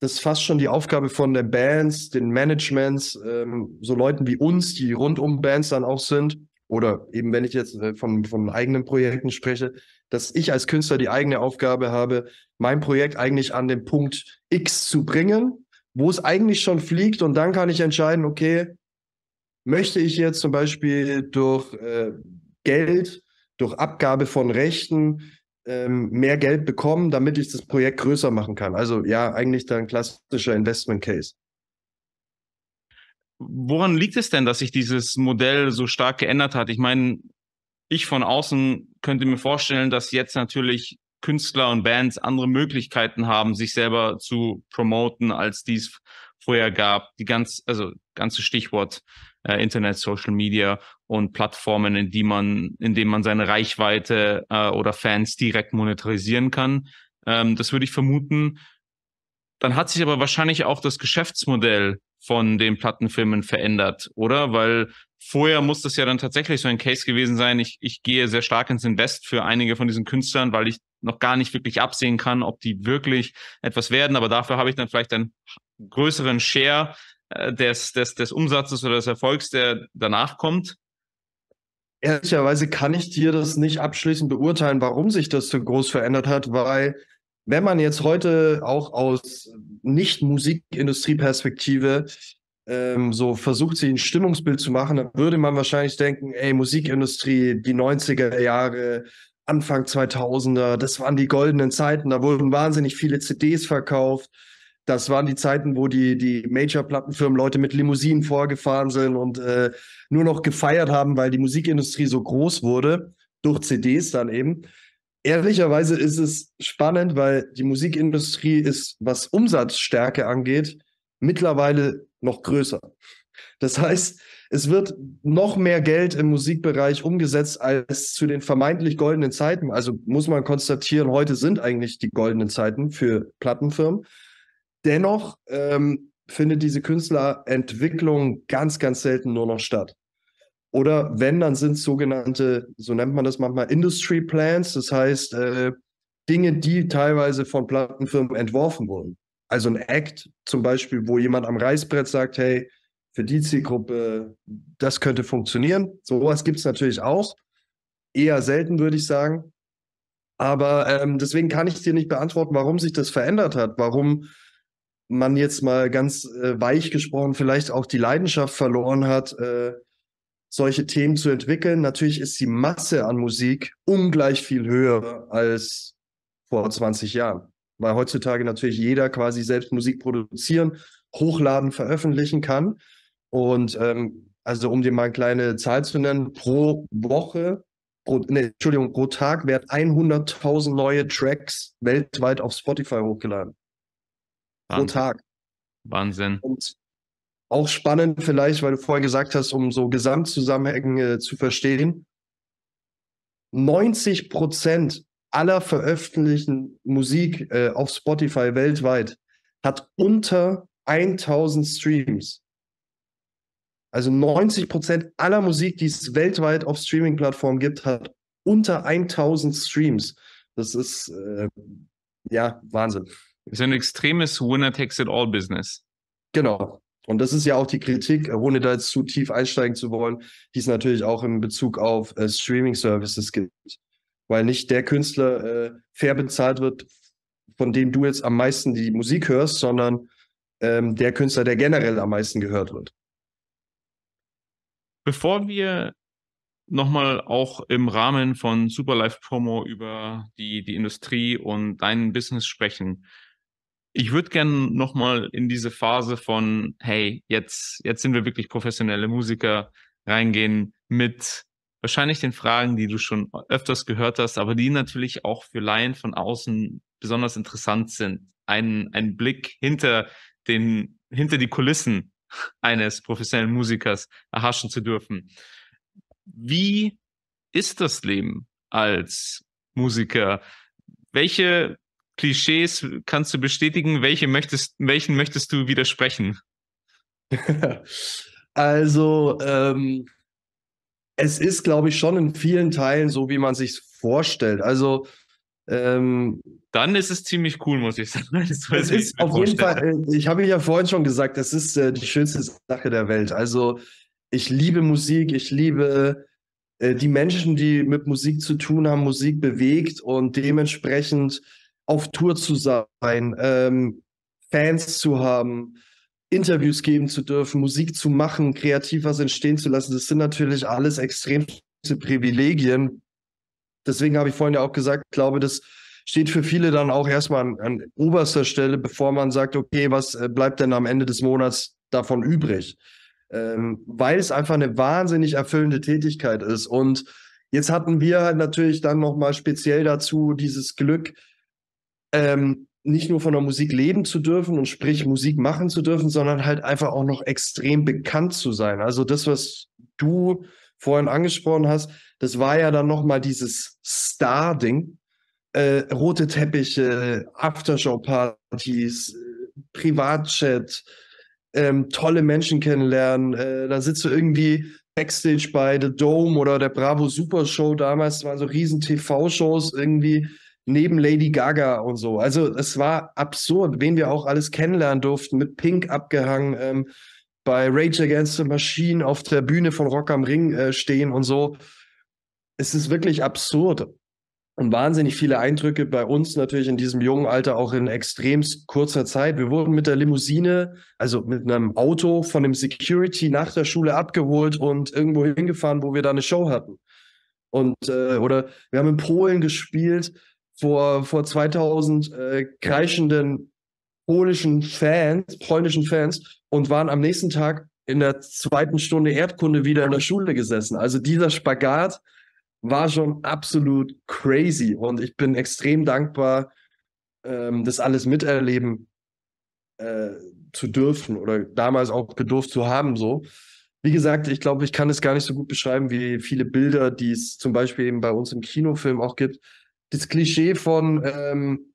das ist fast schon die Aufgabe von den Bands, den Managements, ähm, so Leuten wie uns, die rund um Bands dann auch sind, oder eben wenn ich jetzt äh, von, von eigenen Projekten spreche, dass ich als Künstler die eigene Aufgabe habe, mein Projekt eigentlich an den Punkt X zu bringen, wo es eigentlich schon fliegt und dann kann ich entscheiden, okay, möchte ich jetzt zum Beispiel durch äh, Geld, durch Abgabe von Rechten ähm, mehr Geld bekommen, damit ich das Projekt größer machen kann. Also ja, eigentlich dann klassischer Investment Case. Woran liegt es denn, dass sich dieses Modell so stark geändert hat? Ich meine, ich von außen könnte mir vorstellen, dass jetzt natürlich Künstler und Bands andere Möglichkeiten haben, sich selber zu promoten, als dies vorher gab. Die ganz, also ganze Stichwort äh, Internet, Social Media und Plattformen, in die man, in denen man seine Reichweite äh, oder Fans direkt monetarisieren kann. Ähm, das würde ich vermuten. Dann hat sich aber wahrscheinlich auch das Geschäftsmodell von den Plattenfirmen verändert, oder? Weil Vorher muss das ja dann tatsächlich so ein Case gewesen sein. Ich, ich gehe sehr stark ins Invest für einige von diesen Künstlern, weil ich noch gar nicht wirklich absehen kann, ob die wirklich etwas werden. Aber dafür habe ich dann vielleicht einen größeren Share äh, des, des, des Umsatzes oder des Erfolgs, der danach kommt. Ehrlicherweise kann ich dir das nicht abschließend beurteilen, warum sich das so groß verändert hat, weil wenn man jetzt heute auch aus Nicht-Musikindustrie-Perspektive ähm, so versucht, sich ein Stimmungsbild zu machen, dann würde man wahrscheinlich denken, ey, Musikindustrie, die 90er Jahre, Anfang 2000er, das waren die goldenen Zeiten, da wurden wahnsinnig viele CDs verkauft. Das waren die Zeiten, wo die, die Major-Plattenfirmen Leute mit Limousinen vorgefahren sind und äh, nur noch gefeiert haben, weil die Musikindustrie so groß wurde, durch CDs dann eben. Ehrlicherweise ist es spannend, weil die Musikindustrie ist, was Umsatzstärke angeht, mittlerweile noch größer. Das heißt, es wird noch mehr Geld im Musikbereich umgesetzt als zu den vermeintlich goldenen Zeiten. Also muss man konstatieren, heute sind eigentlich die goldenen Zeiten für Plattenfirmen. Dennoch ähm, findet diese Künstlerentwicklung ganz, ganz selten nur noch statt. Oder wenn, dann sind es sogenannte, so nennt man das manchmal, Industry Plans, das heißt äh, Dinge, die teilweise von Plattenfirmen entworfen wurden also ein Act zum Beispiel, wo jemand am Reißbrett sagt, hey, für die Zielgruppe, das könnte funktionieren. Sowas gibt es natürlich auch. Eher selten, würde ich sagen. Aber ähm, deswegen kann ich dir nicht beantworten, warum sich das verändert hat, warum man jetzt mal ganz äh, weich gesprochen vielleicht auch die Leidenschaft verloren hat, äh, solche Themen zu entwickeln. Natürlich ist die Masse an Musik ungleich viel höher als vor 20 Jahren weil heutzutage natürlich jeder quasi selbst Musik produzieren, hochladen, veröffentlichen kann. Und ähm, also um dir mal eine kleine Zahl zu nennen, pro Woche, pro, nee, Entschuldigung, pro Tag werden 100.000 neue Tracks weltweit auf Spotify hochgeladen. Wahnsinn. Pro Tag. Wahnsinn. Und auch spannend vielleicht, weil du vorher gesagt hast, um so Gesamtzusammenhänge zu verstehen. 90 Prozent aller veröffentlichten Musik äh, auf Spotify weltweit hat unter 1000 Streams. Also 90 Prozent aller Musik, die es weltweit auf Streaming-Plattformen gibt, hat unter 1000 Streams. Das ist äh, ja Wahnsinn. Das ist ein extremes Winner-takes-it-all-Business. Genau. Und das ist ja auch die Kritik, ohne da jetzt zu tief einsteigen zu wollen, die es natürlich auch in Bezug auf äh, Streaming-Services gibt weil nicht der Künstler äh, fair bezahlt wird, von dem du jetzt am meisten die Musik hörst, sondern ähm, der Künstler, der generell am meisten gehört wird. Bevor wir nochmal auch im Rahmen von Superlife Promo über die, die Industrie und dein Business sprechen, ich würde gerne nochmal in diese Phase von, hey, jetzt, jetzt sind wir wirklich professionelle Musiker reingehen mit wahrscheinlich den Fragen, die du schon öfters gehört hast, aber die natürlich auch für Laien von außen besonders interessant sind. Ein, ein Blick hinter den, hinter die Kulissen eines professionellen Musikers erhaschen zu dürfen. Wie ist das Leben als Musiker? Welche Klischees kannst du bestätigen? Welche möchtest, welchen möchtest du widersprechen? also, ähm, es ist, glaube ich, schon in vielen Teilen so, wie man sich vorstellt. Also ähm, dann ist es ziemlich cool, muss ich sagen. Das es ist auf jeden Fall, äh, ich habe ja vorhin schon gesagt, es ist äh, die schönste Sache der Welt. Also ich liebe Musik, ich liebe äh, die Menschen, die mit Musik zu tun haben, Musik bewegt und dementsprechend auf Tour zu sein, ähm, Fans zu haben, Interviews geben zu dürfen, Musik zu machen, kreativ was entstehen zu lassen, das sind natürlich alles extremste Privilegien. Deswegen habe ich vorhin ja auch gesagt, ich glaube, das steht für viele dann auch erstmal an, an oberster Stelle, bevor man sagt, okay, was äh, bleibt denn am Ende des Monats davon übrig? Ähm, weil es einfach eine wahnsinnig erfüllende Tätigkeit ist. Und jetzt hatten wir halt natürlich dann nochmal speziell dazu dieses Glück, ähm, nicht nur von der Musik leben zu dürfen und sprich Musik machen zu dürfen, sondern halt einfach auch noch extrem bekannt zu sein. Also das, was du vorhin angesprochen hast, das war ja dann nochmal dieses Star-Ding. Äh, rote Teppiche, Aftershow-Partys, äh, Privatchat, ähm, tolle Menschen kennenlernen. Äh, da sitzt du irgendwie Backstage bei The Dome oder der Bravo Super Show damals. Das waren so riesen TV-Shows irgendwie neben Lady Gaga und so. Also es war absurd, wen wir auch alles kennenlernen durften, mit Pink abgehangen, ähm, bei Rage Against the Machine auf der Bühne von Rock am Ring äh, stehen und so. Es ist wirklich absurd. Und wahnsinnig viele Eindrücke bei uns natürlich in diesem jungen Alter auch in extrem kurzer Zeit. Wir wurden mit der Limousine, also mit einem Auto von dem Security nach der Schule abgeholt und irgendwo hingefahren, wo wir da eine Show hatten. Und äh, oder wir haben in Polen gespielt vor, vor 2000 äh, kreischenden polnischen Fans, polnischen Fans und waren am nächsten Tag in der zweiten Stunde Erdkunde wieder in der Schule gesessen. Also dieser Spagat war schon absolut crazy und ich bin extrem dankbar, ähm, das alles miterleben äh, zu dürfen oder damals auch gedurft zu haben. So, wie gesagt, ich glaube, ich kann es gar nicht so gut beschreiben wie viele Bilder, die es zum Beispiel eben bei uns im Kinofilm auch gibt das Klischee von ähm,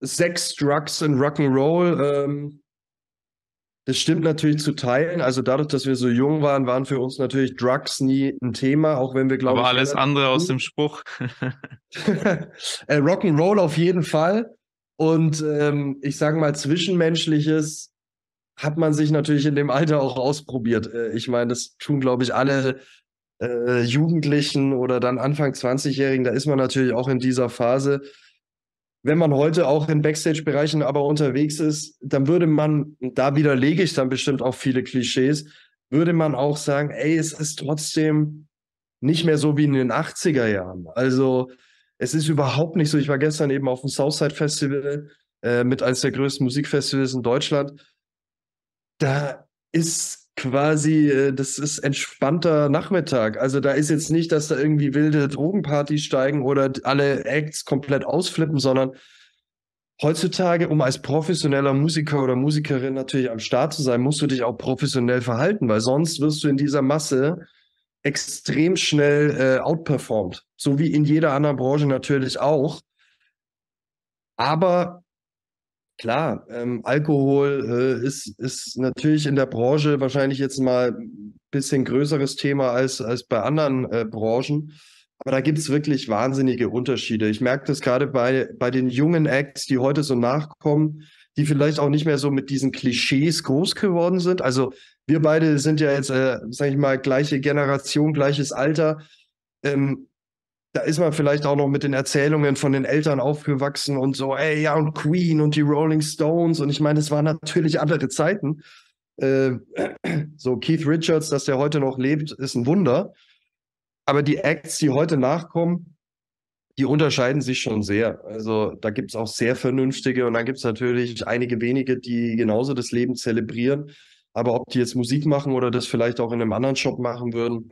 Sex, Drugs und Rock'n'Roll. Ähm, das stimmt natürlich zu teilen. Also dadurch, dass wir so jung waren, waren für uns natürlich Drugs nie ein Thema, auch wenn wir glauben. Aber alles andere aus dem Spruch. äh, Rock'n'Roll auf jeden Fall. Und ähm, ich sage mal, Zwischenmenschliches hat man sich natürlich in dem Alter auch ausprobiert. Äh, ich meine, das tun, glaube ich, alle äh, Jugendlichen oder dann Anfang 20-Jährigen, da ist man natürlich auch in dieser Phase. Wenn man heute auch in Backstage-Bereichen aber unterwegs ist, dann würde man, da widerlege ich dann bestimmt auch viele Klischees, würde man auch sagen, ey, es ist trotzdem nicht mehr so wie in den 80er Jahren. Also es ist überhaupt nicht so. Ich war gestern eben auf dem Southside Festival äh, mit eines der größten Musikfestivals in Deutschland. Da ist quasi, äh, das ist entspannter Nachmittag. Also da ist jetzt nicht, dass da irgendwie wilde Drogenpartys steigen oder alle Acts komplett ausflippen, sondern heutzutage, um als professioneller Musiker oder Musikerin natürlich am Start zu sein, musst du dich auch professionell verhalten, weil sonst wirst du in dieser Masse extrem schnell äh, outperformed. So wie in jeder anderen Branche natürlich auch. Aber Klar, ähm, Alkohol äh, ist, ist natürlich in der Branche wahrscheinlich jetzt mal ein bisschen größeres Thema als, als bei anderen äh, Branchen. Aber da gibt es wirklich wahnsinnige Unterschiede. Ich merke das gerade bei, bei den jungen Acts, die heute so nachkommen, die vielleicht auch nicht mehr so mit diesen Klischees groß geworden sind. Also wir beide sind ja jetzt, äh, sag ich mal, gleiche Generation, gleiches Alter. Ähm, da ist man vielleicht auch noch mit den Erzählungen von den Eltern aufgewachsen und so, ey, ja, und Queen und die Rolling Stones. Und ich meine, es waren natürlich andere Zeiten. Äh, so Keith Richards, dass der heute noch lebt, ist ein Wunder. Aber die Acts, die heute nachkommen, die unterscheiden sich schon sehr. Also da gibt es auch sehr vernünftige und dann gibt es natürlich einige wenige, die genauso das Leben zelebrieren. Aber ob die jetzt Musik machen oder das vielleicht auch in einem anderen Shop machen würden,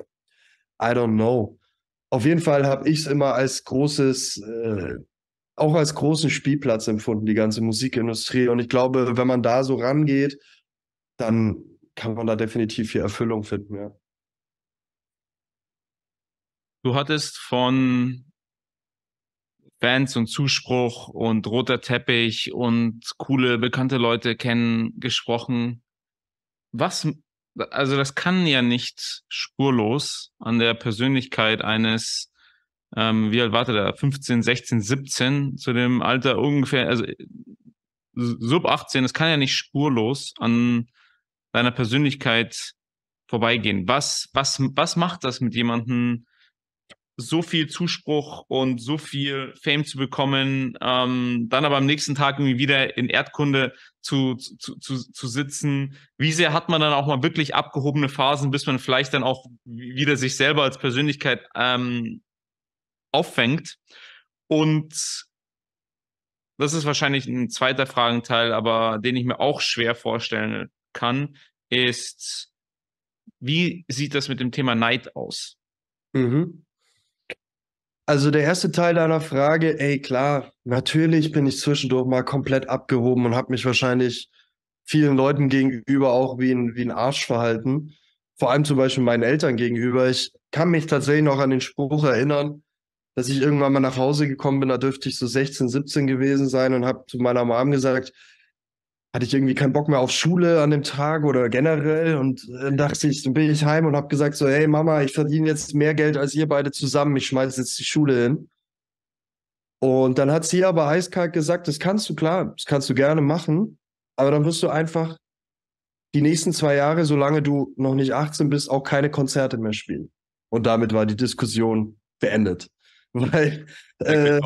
I don't know. Auf jeden Fall habe ich es immer als großes, äh, auch als großen Spielplatz empfunden, die ganze Musikindustrie. Und ich glaube, wenn man da so rangeht, dann kann man da definitiv viel Erfüllung finden, ja. Du hattest von Fans und Zuspruch und roter Teppich und coole, bekannte Leute kennen gesprochen. Was also das kann ja nicht spurlos an der Persönlichkeit eines, ähm, wie alt war der, 15, 16, 17 zu dem Alter ungefähr, also äh, sub 18, das kann ja nicht spurlos an deiner Persönlichkeit vorbeigehen. Was, was, was macht das mit jemandem, so viel Zuspruch und so viel Fame zu bekommen, ähm, dann aber am nächsten Tag irgendwie wieder in Erdkunde zu, zu, zu, zu sitzen. Wie sehr hat man dann auch mal wirklich abgehobene Phasen, bis man vielleicht dann auch wieder sich selber als Persönlichkeit ähm, auffängt? Und das ist wahrscheinlich ein zweiter Fragenteil, aber den ich mir auch schwer vorstellen kann, ist, wie sieht das mit dem Thema Neid aus? Mhm. Also der erste Teil deiner Frage, ey klar, natürlich bin ich zwischendurch mal komplett abgehoben und habe mich wahrscheinlich vielen Leuten gegenüber auch wie ein, wie ein Arsch verhalten. Vor allem zum Beispiel meinen Eltern gegenüber. Ich kann mich tatsächlich noch an den Spruch erinnern, dass ich irgendwann mal nach Hause gekommen bin, da dürfte ich so 16, 17 gewesen sein und habe zu meiner Mom gesagt, hatte ich irgendwie keinen Bock mehr auf Schule an dem Tag oder generell und dann dachte ich, dann bin ich heim und habe gesagt so, hey Mama, ich verdiene jetzt mehr Geld als ihr beide zusammen, ich schmeiße jetzt die Schule hin. Und dann hat sie aber eiskalt gesagt, das kannst du klar, das kannst du gerne machen, aber dann wirst du einfach die nächsten zwei Jahre, solange du noch nicht 18 bist, auch keine Konzerte mehr spielen. Und damit war die Diskussion beendet. Weil äh,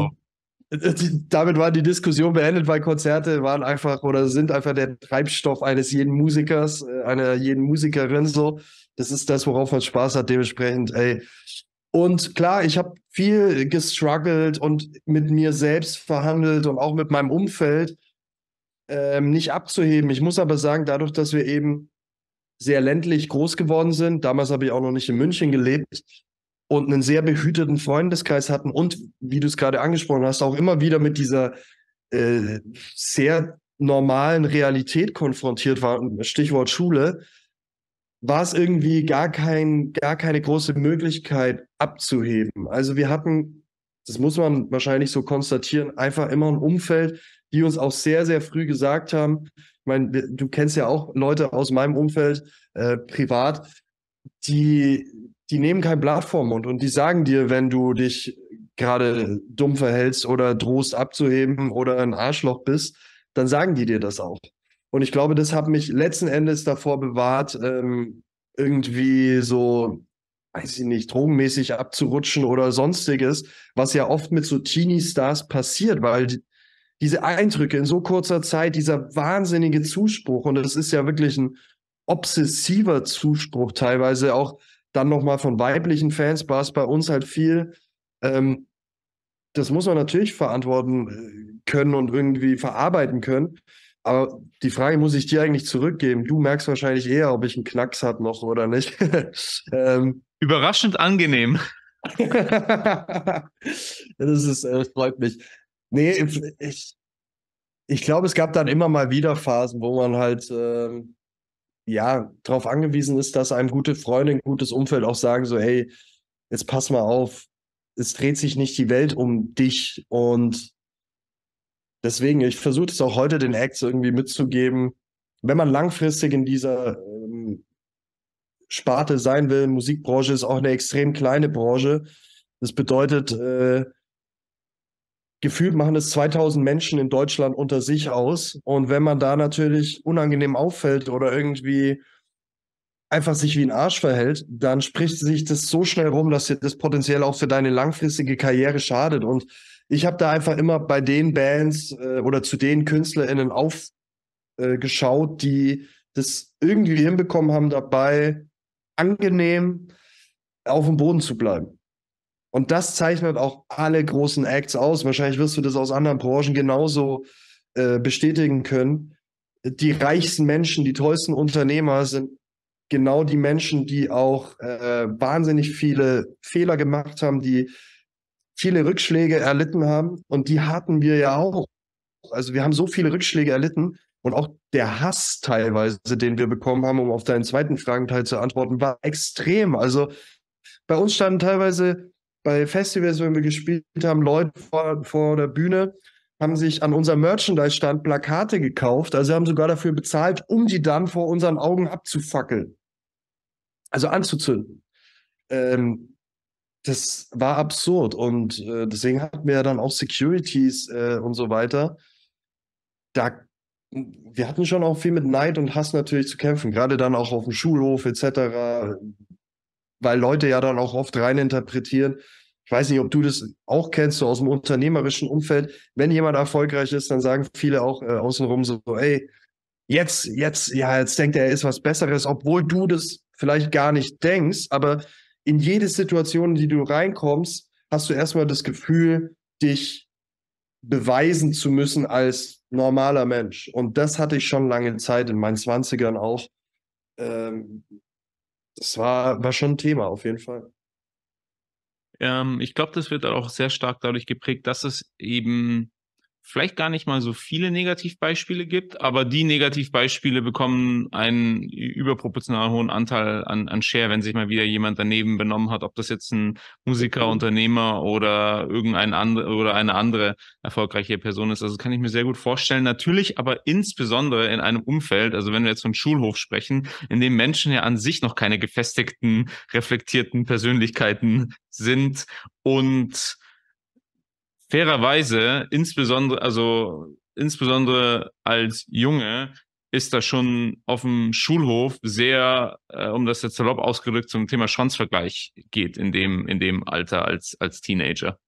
damit war die Diskussion beendet, weil Konzerte waren einfach oder sind einfach der Treibstoff eines jeden Musikers, äh, einer jeden Musikerin so. Das ist das, worauf man Spaß hat, dementsprechend, ey. Und klar, ich habe viel gestruggelt und mit mir selbst verhandelt und auch mit meinem Umfeld ähm, nicht abzuheben. Ich muss aber sagen, dadurch, dass wir eben sehr ländlich groß geworden sind, damals habe ich auch noch nicht in München gelebt, und einen sehr behüteten Freundeskreis hatten und, wie du es gerade angesprochen hast, auch immer wieder mit dieser äh, sehr normalen Realität konfrontiert waren, Stichwort Schule, war es irgendwie gar, kein, gar keine große Möglichkeit abzuheben. Also wir hatten, das muss man wahrscheinlich so konstatieren, einfach immer ein Umfeld, die uns auch sehr, sehr früh gesagt haben, ich meine, du kennst ja auch Leute aus meinem Umfeld äh, privat, die die nehmen kein Blatt vom Mund und die sagen dir, wenn du dich gerade dumm verhältst oder drohst abzuheben oder ein Arschloch bist, dann sagen die dir das auch. Und ich glaube, das hat mich letzten Endes davor bewahrt, ähm, irgendwie so, weiß ich nicht, drogenmäßig abzurutschen oder sonstiges, was ja oft mit so Teenie-Stars passiert, weil die, diese Eindrücke in so kurzer Zeit, dieser wahnsinnige Zuspruch, und das ist ja wirklich ein obsessiver Zuspruch, teilweise auch dann nochmal von weiblichen Fans war es bei uns halt viel. Ähm, das muss man natürlich verantworten äh, können und irgendwie verarbeiten können. Aber die Frage muss ich dir eigentlich zurückgeben. Du merkst wahrscheinlich eher, ob ich einen Knacks habe noch oder nicht. ähm, Überraschend angenehm. das, ist, äh, das freut mich. Nee, ich, ich glaube, es gab dann immer mal wieder Phasen, wo man halt ähm, ja, darauf angewiesen ist, dass einem gute Freunde, ein gutes Umfeld auch sagen, so, hey, jetzt pass mal auf, es dreht sich nicht die Welt um dich. Und deswegen, ich versuche es auch heute den Acts irgendwie mitzugeben, wenn man langfristig in dieser ähm, Sparte sein will, Musikbranche ist auch eine extrem kleine Branche. Das bedeutet, äh, gefühlt machen es 2000 Menschen in Deutschland unter sich aus. Und wenn man da natürlich unangenehm auffällt oder irgendwie einfach sich wie ein Arsch verhält, dann spricht sich das so schnell rum, dass das potenziell auch für deine langfristige Karriere schadet. Und ich habe da einfach immer bei den Bands äh, oder zu den KünstlerInnen aufgeschaut, äh, die das irgendwie hinbekommen haben, dabei angenehm auf dem Boden zu bleiben. Und das zeichnet auch alle großen Acts aus. Wahrscheinlich wirst du das aus anderen Branchen genauso äh, bestätigen können. Die reichsten Menschen, die tollsten Unternehmer sind genau die Menschen, die auch äh, wahnsinnig viele Fehler gemacht haben, die viele Rückschläge erlitten haben. Und die hatten wir ja auch. Also wir haben so viele Rückschläge erlitten. Und auch der Hass teilweise, den wir bekommen haben, um auf deinen zweiten Fragenteil zu antworten, war extrem. Also bei uns standen teilweise bei Festivals, wenn wir gespielt haben, Leute vor, vor der Bühne haben sich an unserem Merchandise-Stand Plakate gekauft. Also haben sogar dafür bezahlt, um die dann vor unseren Augen abzufackeln. Also anzuzünden. Ähm, das war absurd und äh, deswegen hatten wir dann auch Securities äh, und so weiter. Da, wir hatten schon auch viel mit Neid und Hass natürlich zu kämpfen, gerade dann auch auf dem Schulhof etc weil Leute ja dann auch oft reininterpretieren. Ich weiß nicht, ob du das auch kennst, so aus dem unternehmerischen Umfeld. Wenn jemand erfolgreich ist, dann sagen viele auch äh, außenrum so, ey, jetzt, jetzt, ja, jetzt denkt er, er ist was Besseres, obwohl du das vielleicht gar nicht denkst, aber in jede Situation, in die du reinkommst, hast du erstmal das Gefühl, dich beweisen zu müssen als normaler Mensch. Und das hatte ich schon lange Zeit in meinen 20ern auch. Ähm, das war, war schon ein Thema auf jeden Fall. Ähm, ich glaube, das wird auch sehr stark dadurch geprägt, dass es eben vielleicht gar nicht mal so viele Negativbeispiele gibt, aber die Negativbeispiele bekommen einen überproportional hohen Anteil an, an Share, wenn sich mal wieder jemand daneben benommen hat, ob das jetzt ein Musiker, mhm. Unternehmer oder irgendein andere oder eine andere erfolgreiche Person ist. Also kann ich mir sehr gut vorstellen. Natürlich, aber insbesondere in einem Umfeld, also wenn wir jetzt von Schulhof sprechen, in dem Menschen ja an sich noch keine gefestigten, reflektierten Persönlichkeiten sind und fairerweise, insbesondere, also insbesondere als Junge, ist das schon auf dem Schulhof sehr, äh, um das jetzt salopp ausgedrückt, zum Thema Schwanzvergleich geht in dem, in dem Alter als, als Teenager.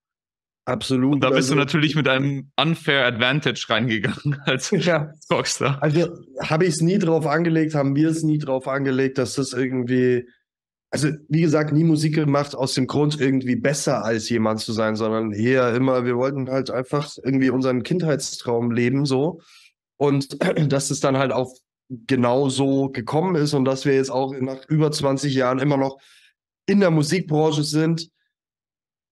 Absolut. Und da bist also, du natürlich mit einem unfair Advantage reingegangen als ja. Rockstar. Also habe ich es nie drauf angelegt, haben wir es nie drauf angelegt, dass das irgendwie also wie gesagt, nie Musik gemacht aus dem Grund, irgendwie besser als jemand zu sein, sondern eher immer, wir wollten halt einfach irgendwie unseren Kindheitstraum leben so. Und dass es dann halt auch genau so gekommen ist und dass wir jetzt auch nach über 20 Jahren immer noch in der Musikbranche sind,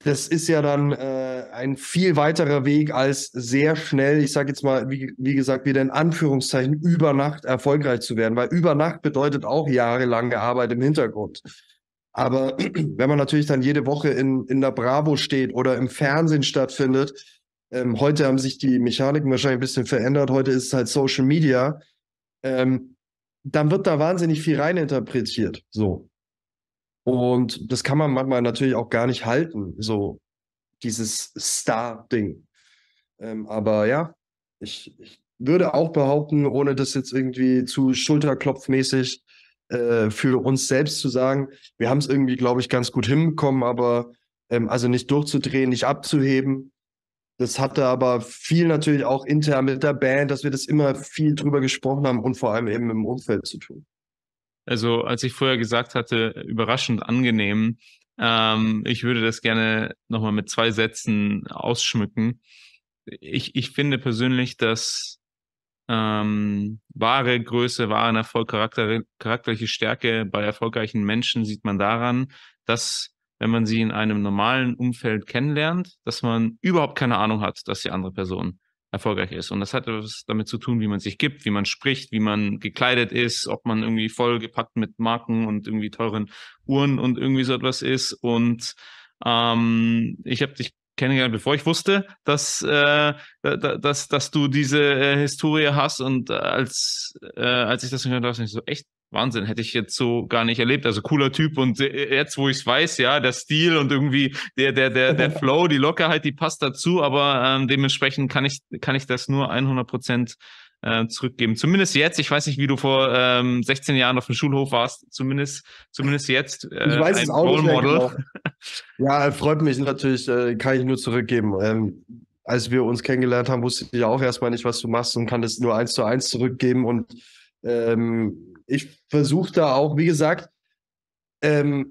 das ist ja dann äh, ein viel weiterer Weg als sehr schnell, ich sage jetzt mal, wie, wie gesagt, wieder in Anführungszeichen über Nacht erfolgreich zu werden, weil über Nacht bedeutet auch jahrelange Arbeit im Hintergrund. Aber wenn man natürlich dann jede Woche in, in der Bravo steht oder im Fernsehen stattfindet, ähm, heute haben sich die Mechaniken wahrscheinlich ein bisschen verändert, heute ist es halt Social Media, ähm, dann wird da wahnsinnig viel reininterpretiert. So. Und das kann man manchmal natürlich auch gar nicht halten, so dieses Star-Ding. Ähm, aber ja, ich, ich würde auch behaupten, ohne das jetzt irgendwie zu schulterklopfmäßig äh, für uns selbst zu sagen, wir haben es irgendwie, glaube ich, ganz gut hinbekommen, aber ähm, also nicht durchzudrehen, nicht abzuheben. Das hatte aber viel natürlich auch intern mit der Band, dass wir das immer viel drüber gesprochen haben und vor allem eben im Umfeld zu tun. Also als ich vorher gesagt hatte, überraschend angenehm, ähm, ich würde das gerne nochmal mit zwei Sätzen ausschmücken. Ich, ich finde persönlich, dass ähm, wahre Größe, wahren Erfolg, Charakter, charakterliche Stärke bei erfolgreichen Menschen sieht man daran, dass wenn man sie in einem normalen Umfeld kennenlernt, dass man überhaupt keine Ahnung hat, dass die andere Person erfolgreich ist. Und das hat was damit zu tun, wie man sich gibt, wie man spricht, wie man gekleidet ist, ob man irgendwie vollgepackt mit Marken und irgendwie teuren Uhren und irgendwie so etwas ist. Und ähm, ich habe dich kennengelernt, bevor ich wusste, dass, äh, dass, dass du diese äh, Historie hast. Und äh, als, äh, als ich das gehört habe, ich so, echt Wahnsinn, hätte ich jetzt so gar nicht erlebt. Also cooler Typ und äh, jetzt, wo ich es weiß, ja, der Stil und irgendwie der, der, der, der Flow, die Lockerheit, die passt dazu, aber ähm, dementsprechend kann ich, kann ich das nur 100 Prozent äh, zurückgeben. Zumindest jetzt, ich weiß nicht, wie du vor ähm, 16 Jahren auf dem Schulhof warst, zumindest, zumindest jetzt. Äh, ich weiß es auch Role nicht genau. Model. Ja, freut mich natürlich, äh, kann ich nur zurückgeben. Ähm, als wir uns kennengelernt haben, wusste ich auch erstmal nicht, was du machst und kann das nur eins zu eins zurückgeben. Und ähm, ich versuche da auch, wie gesagt, ähm,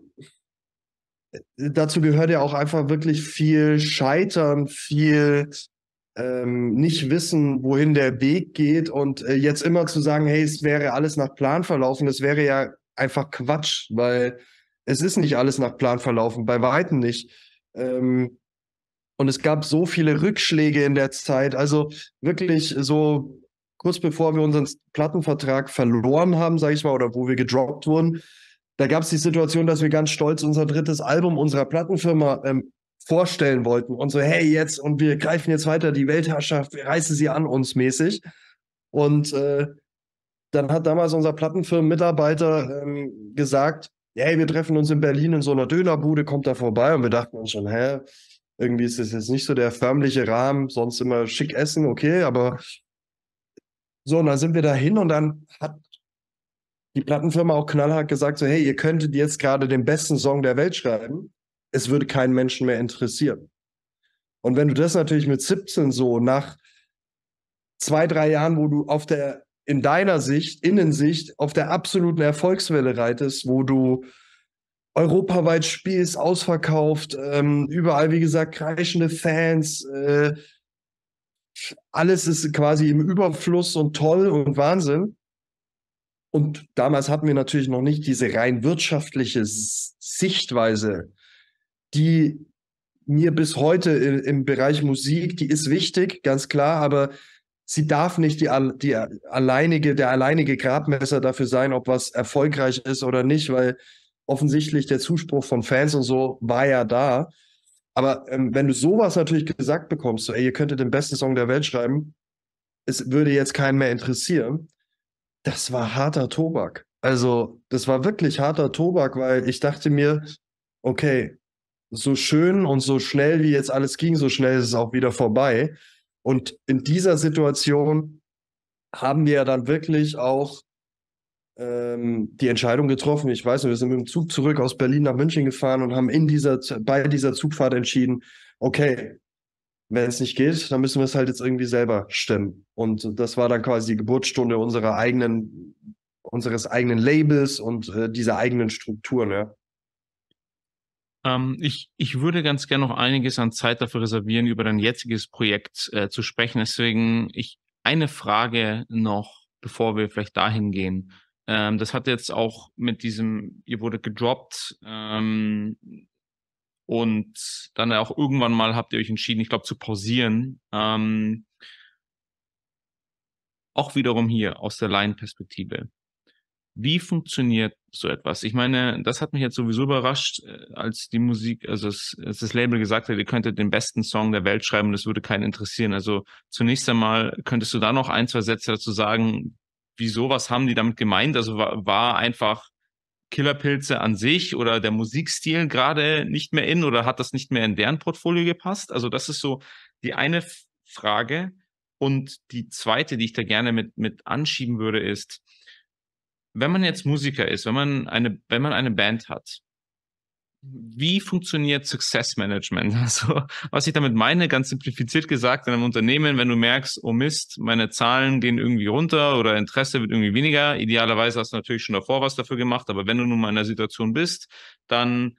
dazu gehört ja auch einfach wirklich viel Scheitern, viel ähm, nicht wissen, wohin der Weg geht und äh, jetzt immer zu sagen, hey, es wäre alles nach Plan verlaufen, das wäre ja einfach Quatsch, weil es ist nicht alles nach Plan verlaufen, bei weitem nicht. Ähm, und es gab so viele Rückschläge in der Zeit. Also wirklich so kurz bevor wir unseren Plattenvertrag verloren haben, sage ich mal, oder wo wir gedroppt wurden, da gab es die Situation, dass wir ganz stolz unser drittes Album unserer Plattenfirma ähm, vorstellen wollten und so, hey, jetzt und wir greifen jetzt weiter die Weltherrschaft, wir reißen sie an uns mäßig. Und äh, dann hat damals unser Plattenfirmenmitarbeiter ähm, gesagt, hey, wir treffen uns in Berlin in so einer Dönerbude, kommt da vorbei. Und wir dachten uns schon, hä, irgendwie ist das jetzt nicht so der förmliche Rahmen, sonst immer schick essen, okay, aber so, und dann sind wir da hin und dann hat die Plattenfirma auch knallhart gesagt, so, hey, ihr könntet jetzt gerade den besten Song der Welt schreiben es würde keinen Menschen mehr interessieren. Und wenn du das natürlich mit 17 so nach zwei, drei Jahren, wo du auf der, in deiner Sicht, Innensicht, auf der absoluten Erfolgswelle reitest, wo du europaweit spielst, ausverkauft, ähm, überall, wie gesagt, kreischende Fans, äh, alles ist quasi im Überfluss und toll und Wahnsinn. Und damals hatten wir natürlich noch nicht diese rein wirtschaftliche Sichtweise die mir bis heute im, Bereich Musik, die ist wichtig, ganz klar, aber sie darf nicht die, die alleinige, der alleinige Grabmesser dafür sein, ob was erfolgreich ist oder nicht, weil offensichtlich der Zuspruch von Fans und so war ja da. Aber ähm, wenn du sowas natürlich gesagt bekommst, so, ey, ihr könntet den besten Song der Welt schreiben, es würde jetzt keinen mehr interessieren, das war harter Tobak. Also, das war wirklich harter Tobak, weil ich dachte mir, okay, so schön und so schnell wie jetzt alles ging, so schnell ist es auch wieder vorbei. Und in dieser Situation haben wir ja dann wirklich auch ähm, die Entscheidung getroffen. Ich weiß nicht, wir sind mit dem Zug zurück aus Berlin nach München gefahren und haben in dieser, bei dieser Zugfahrt entschieden, okay, wenn es nicht geht, dann müssen wir es halt jetzt irgendwie selber stemmen. Und das war dann quasi die Geburtsstunde unserer eigenen, unseres eigenen Labels und äh, dieser eigenen Strukturen. Ja. Ähm, ich, ich würde ganz gerne noch einiges an Zeit dafür reservieren, über dein jetziges Projekt äh, zu sprechen. Deswegen ich eine Frage noch, bevor wir vielleicht dahin gehen. Ähm, das hat jetzt auch mit diesem, ihr wurde gedroppt ähm, und dann auch irgendwann mal habt ihr euch entschieden, ich glaube, zu pausieren. Ähm, auch wiederum hier aus der Laienperspektive. Wie funktioniert so etwas? Ich meine, das hat mich jetzt sowieso überrascht, äh, als die Musik, also es, als das Label gesagt hat, ihr könntet den besten Song der Welt schreiben, das würde keinen interessieren. Also zunächst einmal könntest du da noch ein, zwei Sätze dazu sagen, wieso, was haben die damit gemeint? Also war, war einfach Killerpilze an sich oder der Musikstil gerade nicht mehr in oder hat das nicht mehr in deren Portfolio gepasst? Also das ist so die eine Frage. Und die zweite, die ich da gerne mit, mit anschieben würde, ist, wenn man jetzt Musiker ist, wenn man eine, wenn man eine Band hat, wie funktioniert Success Management? Also, was ich damit meine, ganz simplifiziert gesagt, in einem Unternehmen, wenn du merkst, oh Mist, meine Zahlen gehen irgendwie runter oder Interesse wird irgendwie weniger. Idealerweise hast du natürlich schon davor was dafür gemacht, aber wenn du nun mal in der Situation bist, dann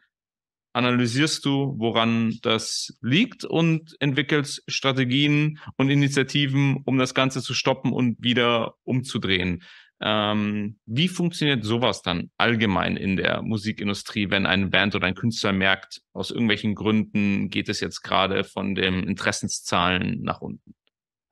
analysierst du, woran das liegt und entwickelst Strategien und Initiativen, um das Ganze zu stoppen und wieder umzudrehen. Ähm, wie funktioniert sowas dann allgemein in der Musikindustrie, wenn eine Band oder ein Künstler merkt, aus irgendwelchen Gründen geht es jetzt gerade von den Interessenszahlen nach unten?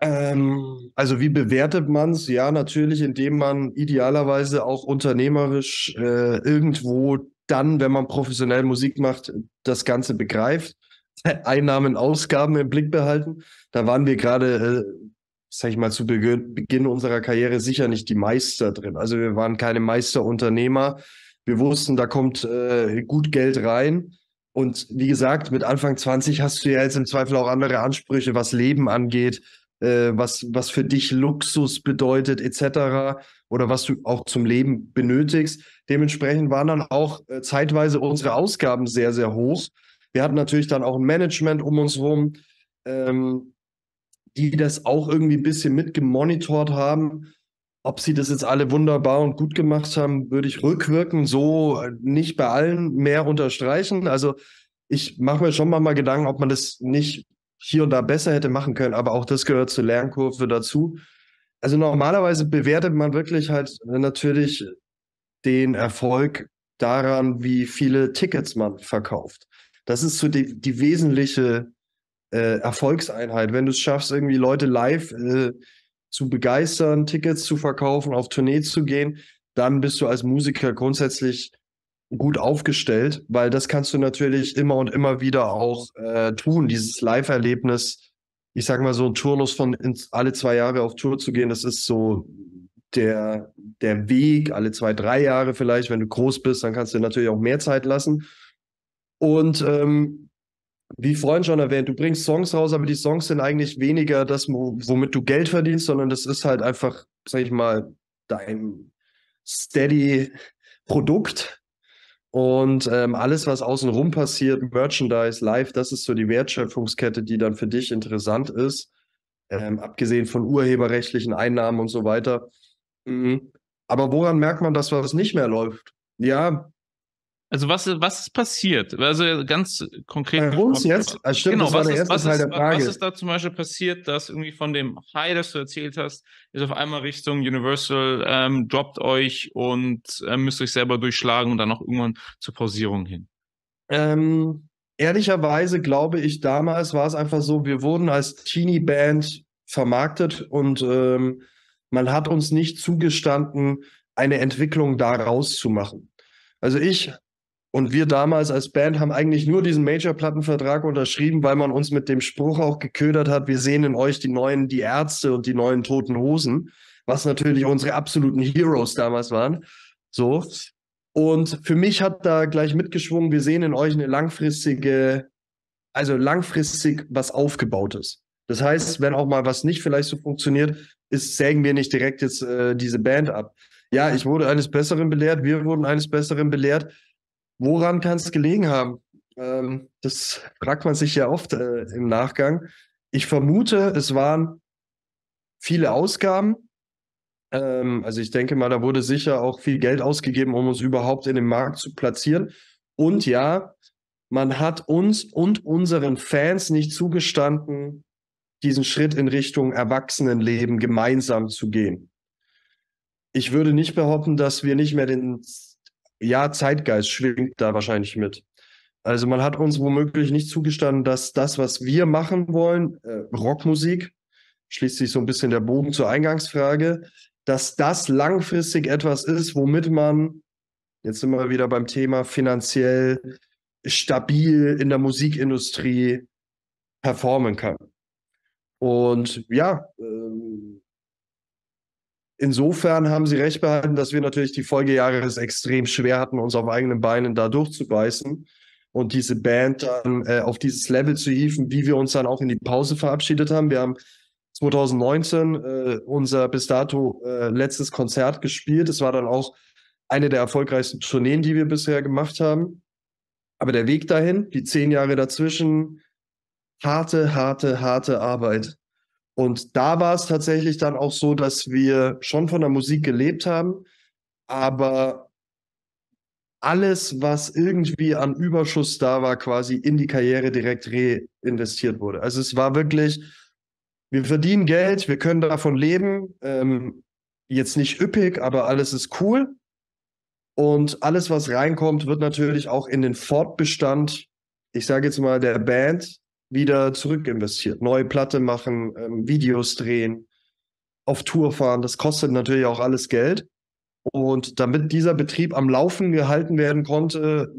Ähm, also wie bewertet man es? Ja, natürlich, indem man idealerweise auch unternehmerisch äh, irgendwo dann, wenn man professionell Musik macht, das Ganze begreift. Einnahmen, Ausgaben im Blick behalten. Da waren wir gerade äh, sag ich mal, zu Beginn unserer Karriere sicher nicht die Meister drin. Also wir waren keine Meisterunternehmer. Wir wussten, da kommt äh, gut Geld rein. Und wie gesagt, mit Anfang 20 hast du ja jetzt im Zweifel auch andere Ansprüche, was Leben angeht, äh, was, was für dich Luxus bedeutet, etc. Oder was du auch zum Leben benötigst. Dementsprechend waren dann auch äh, zeitweise unsere Ausgaben sehr, sehr hoch. Wir hatten natürlich dann auch ein Management um uns herum. Ähm, die das auch irgendwie ein bisschen mitgemonitort haben. Ob sie das jetzt alle wunderbar und gut gemacht haben, würde ich rückwirken, so nicht bei allen mehr unterstreichen. Also ich mache mir schon mal, mal Gedanken, ob man das nicht hier und da besser hätte machen können, aber auch das gehört zur Lernkurve dazu. Also normalerweise bewertet man wirklich halt natürlich den Erfolg daran, wie viele Tickets man verkauft. Das ist so die, die wesentliche äh, Erfolgseinheit. Wenn du es schaffst, irgendwie Leute live äh, zu begeistern, Tickets zu verkaufen, auf Tournee zu gehen, dann bist du als Musiker grundsätzlich gut aufgestellt, weil das kannst du natürlich immer und immer wieder auch äh, tun. Dieses Live-Erlebnis, ich sag mal so ein Turnus von in, alle zwei Jahre auf Tour zu gehen, das ist so der, der Weg, alle zwei, drei Jahre vielleicht. Wenn du groß bist, dann kannst du natürlich auch mehr Zeit lassen. Und ähm, wie vorhin schon erwähnt, du bringst Songs raus, aber die Songs sind eigentlich weniger das, womit du Geld verdienst, sondern das ist halt einfach, sag ich mal, dein steady Produkt. Und ähm, alles, was außenrum passiert, Merchandise, Live, das ist so die Wertschöpfungskette, die dann für dich interessant ist, ähm, abgesehen von urheberrechtlichen Einnahmen und so weiter. Mhm. Aber woran merkt man, das, was nicht mehr läuft? Ja, also was, was ist passiert? Also ganz konkret. Bei uns jetzt? Also stimmt, genau, das war der ist, Teil der Frage. Was ist da zum Beispiel passiert, dass irgendwie von dem High, das du erzählt hast, ist auf einmal Richtung Universal, ähm, droppt euch und äh, müsst euch selber durchschlagen und dann auch irgendwann zur Pausierung hin? Ähm, ehrlicherweise glaube ich, damals war es einfach so, wir wurden als Teenie-Band vermarktet und ähm, man hat uns nicht zugestanden, eine Entwicklung daraus zu machen. Also ich und wir damals als Band haben eigentlich nur diesen Major-Plattenvertrag unterschrieben, weil man uns mit dem Spruch auch geködert hat, wir sehen in euch die neuen, die Ärzte und die neuen toten Hosen, was natürlich unsere absoluten Heroes damals waren. So. Und für mich hat da gleich mitgeschwungen, wir sehen in euch eine langfristige, also langfristig was aufgebautes. Das heißt, wenn auch mal was nicht vielleicht so funktioniert, ist, sägen wir nicht direkt jetzt äh, diese Band ab. Ja, ich wurde eines Besseren belehrt, wir wurden eines Besseren belehrt Woran kann es gelegen haben? Ähm, das fragt man sich ja oft äh, im Nachgang. Ich vermute, es waren viele Ausgaben. Ähm, also ich denke mal, da wurde sicher auch viel Geld ausgegeben, um uns überhaupt in den Markt zu platzieren. Und ja, man hat uns und unseren Fans nicht zugestanden, diesen Schritt in Richtung Erwachsenenleben gemeinsam zu gehen. Ich würde nicht behaupten, dass wir nicht mehr den ja, Zeitgeist schwingt da wahrscheinlich mit. Also man hat uns womöglich nicht zugestanden, dass das, was wir machen wollen, äh, Rockmusik, schließt sich so ein bisschen der Bogen zur Eingangsfrage, dass das langfristig etwas ist, womit man, jetzt sind wir wieder beim Thema, finanziell stabil in der Musikindustrie performen kann. Und ja, ähm, Insofern haben Sie recht behalten, dass wir natürlich die Folgejahre es extrem schwer hatten, uns auf eigenen Beinen da durchzubeißen und diese Band dann äh, auf dieses Level zu hieven, wie wir uns dann auch in die Pause verabschiedet haben. Wir haben 2019 äh, unser bis dato äh, letztes Konzert gespielt. Es war dann auch eine der erfolgreichsten Tourneen, die wir bisher gemacht haben. Aber der Weg dahin, die zehn Jahre dazwischen, harte, harte, harte Arbeit. Und da war es tatsächlich dann auch so, dass wir schon von der Musik gelebt haben, aber alles, was irgendwie an Überschuss da war, quasi in die Karriere direkt reinvestiert wurde. Also es war wirklich, wir verdienen Geld, wir können davon leben, ähm, jetzt nicht üppig, aber alles ist cool. Und alles, was reinkommt, wird natürlich auch in den Fortbestand, ich sage jetzt mal, der Band wieder zurück investiert. Neue Platte machen, ähm, Videos drehen, auf Tour fahren. Das kostet natürlich auch alles Geld. Und damit dieser Betrieb am Laufen gehalten werden konnte,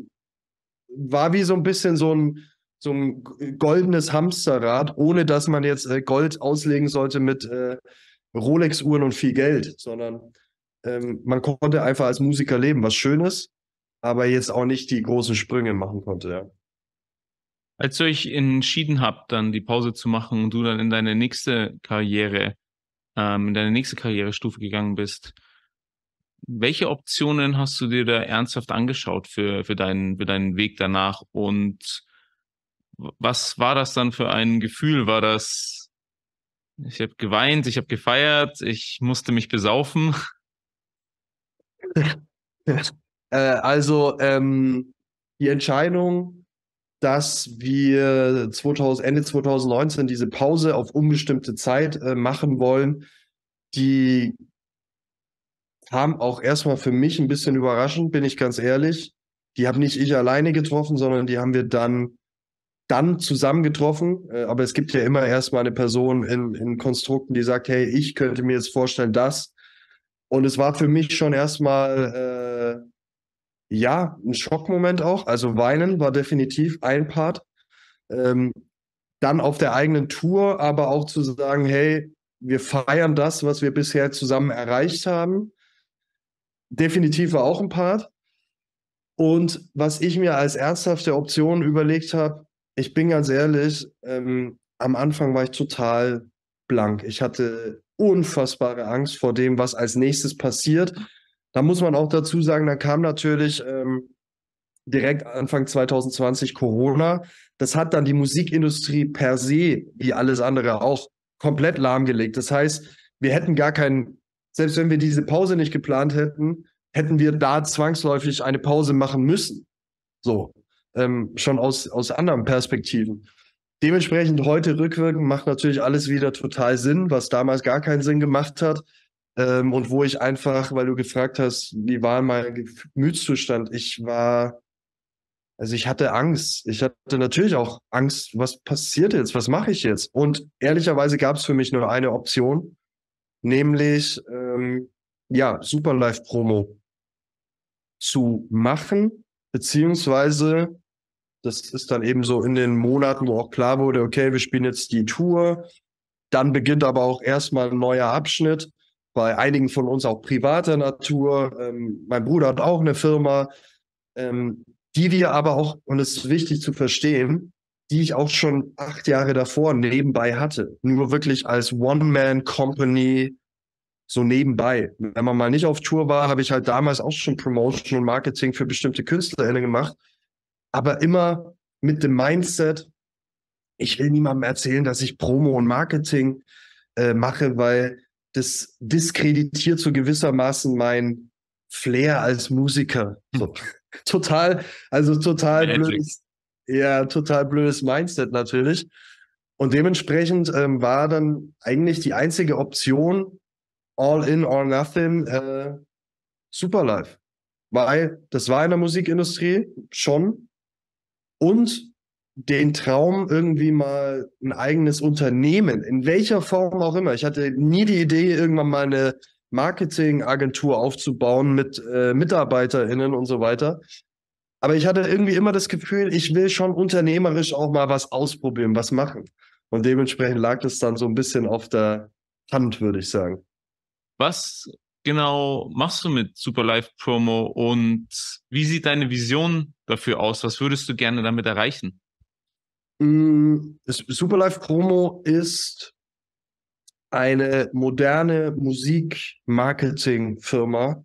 war wie so ein bisschen so ein, so ein goldenes Hamsterrad, ohne dass man jetzt äh, Gold auslegen sollte mit äh, Rolex-Uhren und viel Geld, sondern ähm, man konnte einfach als Musiker leben, was schön ist, aber jetzt auch nicht die großen Sprünge machen konnte. Ja. Als ihr euch entschieden habt, dann die Pause zu machen und du dann in deine nächste Karriere, ähm, in deine nächste Karrierestufe gegangen bist, welche Optionen hast du dir da ernsthaft angeschaut für, für, deinen, für deinen Weg danach? Und was war das dann für ein Gefühl? War das, ich habe geweint, ich habe gefeiert, ich musste mich besaufen? Äh, also ähm, die Entscheidung dass wir 2000, Ende 2019 diese Pause auf unbestimmte Zeit äh, machen wollen. Die kam auch erstmal für mich ein bisschen überraschend, bin ich ganz ehrlich. Die habe nicht ich alleine getroffen, sondern die haben wir dann, dann getroffen. Äh, aber es gibt ja immer erstmal eine Person in, in Konstrukten, die sagt, hey, ich könnte mir jetzt vorstellen, dass. Und es war für mich schon erstmal äh, ja, ein Schockmoment auch. Also weinen war definitiv ein Part. Ähm, dann auf der eigenen Tour, aber auch zu sagen, hey, wir feiern das, was wir bisher zusammen erreicht haben. Definitiv war auch ein Part. Und was ich mir als ernsthafte Option überlegt habe, ich bin ganz ehrlich, ähm, am Anfang war ich total blank. Ich hatte unfassbare Angst vor dem, was als nächstes passiert da muss man auch dazu sagen, da kam natürlich ähm, direkt Anfang 2020 Corona. Das hat dann die Musikindustrie per se, wie alles andere auch, komplett lahmgelegt. Das heißt, wir hätten gar keinen, selbst wenn wir diese Pause nicht geplant hätten, hätten wir da zwangsläufig eine Pause machen müssen. So, ähm, schon aus, aus anderen Perspektiven. Dementsprechend heute rückwirkend macht natürlich alles wieder total Sinn, was damals gar keinen Sinn gemacht hat. Ähm, und wo ich einfach, weil du gefragt hast, wie war mein Gemütszustand? Ich war, also ich hatte Angst. Ich hatte natürlich auch Angst, was passiert jetzt? Was mache ich jetzt? Und ehrlicherweise gab es für mich nur eine Option, nämlich, ähm, ja, Super Live Promo zu machen, beziehungsweise das ist dann eben so in den Monaten, wo auch klar wurde, okay, wir spielen jetzt die Tour, dann beginnt aber auch erstmal ein neuer Abschnitt bei einigen von uns auch privater Natur. Ähm, mein Bruder hat auch eine Firma, ähm, die wir aber auch, und es ist wichtig zu verstehen, die ich auch schon acht Jahre davor nebenbei hatte. Nur wirklich als One-Man-Company so nebenbei. Wenn man mal nicht auf Tour war, habe ich halt damals auch schon Promotion und Marketing für bestimmte KünstlerInnen gemacht. Aber immer mit dem Mindset, ich will niemandem erzählen, dass ich Promo und Marketing äh, mache, weil das diskreditiert so gewissermaßen mein Flair als Musiker. So. Hm. total, also total blödes, ja, total blödes Mindset natürlich. Und dementsprechend ähm, war dann eigentlich die einzige Option All in, All Nothing, äh, Superlife. Weil das war in der Musikindustrie schon. Und den Traum, irgendwie mal ein eigenes Unternehmen, in welcher Form auch immer. Ich hatte nie die Idee, irgendwann mal eine Marketingagentur aufzubauen mit äh, MitarbeiterInnen und so weiter. Aber ich hatte irgendwie immer das Gefühl, ich will schon unternehmerisch auch mal was ausprobieren, was machen. Und dementsprechend lag das dann so ein bisschen auf der Hand, würde ich sagen. Was genau machst du mit Superlife Promo und wie sieht deine Vision dafür aus? Was würdest du gerne damit erreichen? Mm, das Superlive-Promo ist eine moderne Musik-Marketing-Firma.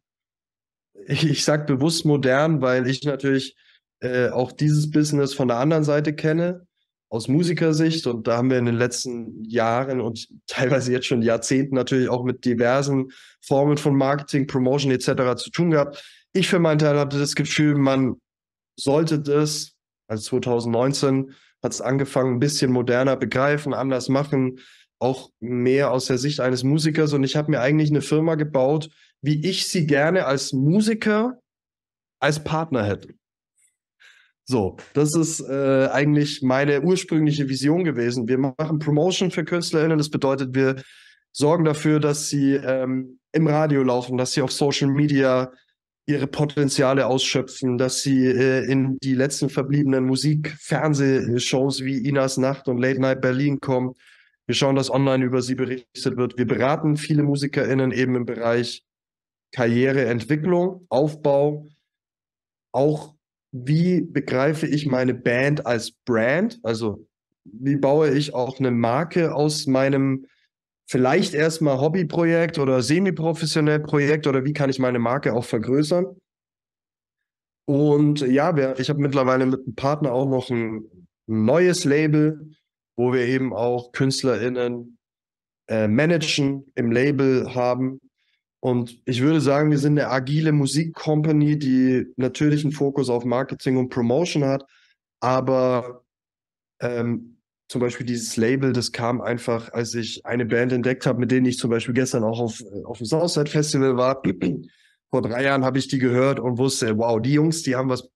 Ich, sage bewusst modern, weil ich natürlich äh, auch dieses Business von der anderen Seite kenne, aus Musikersicht. Und da haben wir in den letzten Jahren und teilweise jetzt schon Jahrzehnten natürlich auch mit diversen Formen von Marketing, Promotion etc. zu tun gehabt. Ich für meinen Teil hatte das Gefühl, man sollte das, also 2019, hat es angefangen, ein bisschen moderner begreifen, anders machen, auch mehr aus der Sicht eines Musikers. Und ich habe mir eigentlich eine Firma gebaut, wie ich sie gerne als Musiker als Partner hätte. So, das ist äh, eigentlich meine ursprüngliche Vision gewesen. Wir machen Promotion für KünstlerInnen. Das bedeutet, wir sorgen dafür, dass sie ähm, im Radio laufen, dass sie auf Social Media ihre Potenziale ausschöpfen, dass sie äh, in die letzten verbliebenen Musik-Fernsehshows wie Inas Nacht und Late Night Berlin kommen. Wir schauen, dass online über sie berichtet wird. Wir beraten viele MusikerInnen eben im Bereich Karriereentwicklung, Aufbau, auch wie begreife ich meine Band als Brand, also wie baue ich auch eine Marke aus meinem vielleicht erstmal Hobbyprojekt oder semi-professionell Projekt oder wie kann ich meine Marke auch vergrößern. Und ja, ich habe mittlerweile mit einem Partner auch noch ein neues Label, wo wir eben auch KünstlerInnen äh, managen, im Label haben. Und ich würde sagen, wir sind eine agile Musikcompany, die natürlich einen Fokus auf Marketing und Promotion hat, aber ähm, zum Beispiel dieses Label, das kam einfach, als ich eine Band entdeckt habe, mit denen ich zum Beispiel gestern auch auf, äh, auf dem Southside Festival war. Vor drei Jahren habe ich die gehört und wusste, wow, die Jungs, die haben was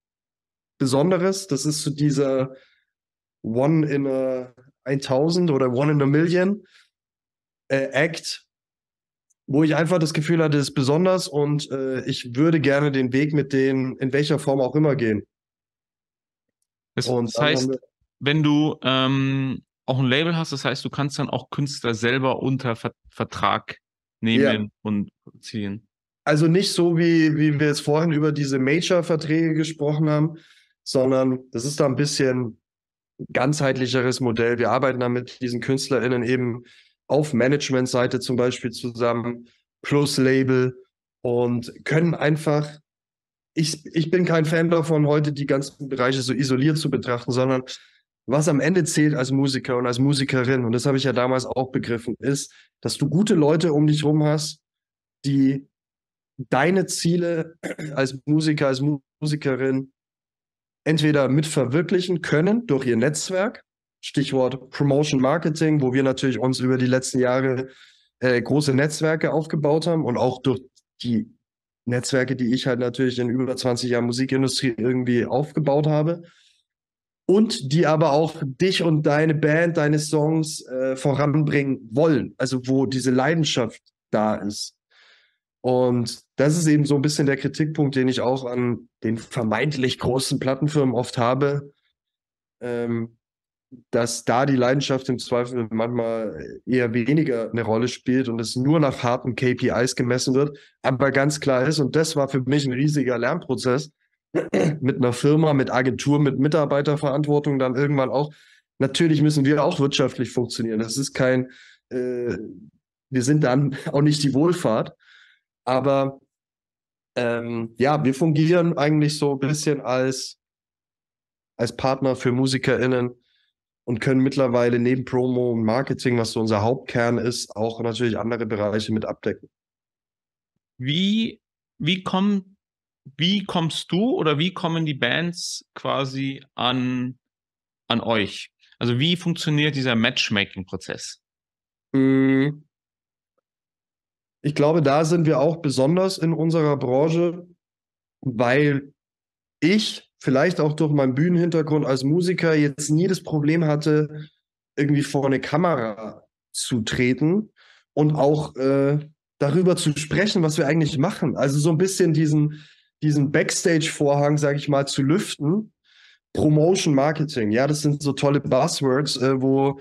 Besonderes. Das ist so dieser One in a 1000 oder One in a Million äh, Act, wo ich einfach das Gefühl hatte, es ist besonders und äh, ich würde gerne den Weg mit denen in welcher Form auch immer gehen. Das und heißt, wir, wenn du ähm, auch ein Label hast, das heißt, du kannst dann auch Künstler selber unter Ver Vertrag nehmen ja. und ziehen. Also nicht so, wie, wie wir jetzt vorhin über diese Major-Verträge gesprochen haben, sondern das ist da ein bisschen ganzheitlicheres Modell. Wir arbeiten da mit diesen KünstlerInnen eben auf Management-Seite zum Beispiel zusammen, plus Label und können einfach. Ich, ich bin kein Fan davon, heute die ganzen Bereiche so isoliert zu betrachten, sondern was am Ende zählt als Musiker und als Musikerin, und das habe ich ja damals auch begriffen, ist, dass du gute Leute um dich rum hast, die deine Ziele als Musiker, als Musikerin entweder mit verwirklichen können durch ihr Netzwerk, Stichwort Promotion Marketing, wo wir natürlich uns über die letzten Jahre äh, große Netzwerke aufgebaut haben und auch durch die Netzwerke, die ich halt natürlich in über 20 Jahren Musikindustrie irgendwie aufgebaut habe und die aber auch dich und deine Band, deine Songs äh, voranbringen wollen. Also wo diese Leidenschaft da ist. Und das ist eben so ein bisschen der Kritikpunkt, den ich auch an den vermeintlich großen Plattenfirmen oft habe, ähm, dass da die Leidenschaft im Zweifel manchmal eher weniger eine Rolle spielt und es nur nach harten KPIs gemessen wird. Aber ganz klar ist, und das war für mich ein riesiger Lernprozess, mit einer Firma, mit Agentur, mit Mitarbeiterverantwortung dann irgendwann auch. Natürlich müssen wir auch wirtschaftlich funktionieren. Das ist kein, äh, wir sind dann auch nicht die Wohlfahrt. Aber ähm, ja, wir fungieren eigentlich so ein bisschen als, als Partner für MusikerInnen und können mittlerweile neben Promo und Marketing, was so unser Hauptkern ist, auch natürlich andere Bereiche mit abdecken. Wie, wie kommt wie kommst du oder wie kommen die Bands quasi an, an euch? Also wie funktioniert dieser Matchmaking-Prozess? Hm. Ich glaube, da sind wir auch besonders in unserer Branche, weil ich vielleicht auch durch meinen Bühnenhintergrund als Musiker jetzt nie das Problem hatte, irgendwie vor eine Kamera zu treten und auch äh, darüber zu sprechen, was wir eigentlich machen. Also so ein bisschen diesen, diesen Backstage-Vorhang, sage ich mal, zu lüften. Promotion Marketing, ja, das sind so tolle Buzzwords, äh, wo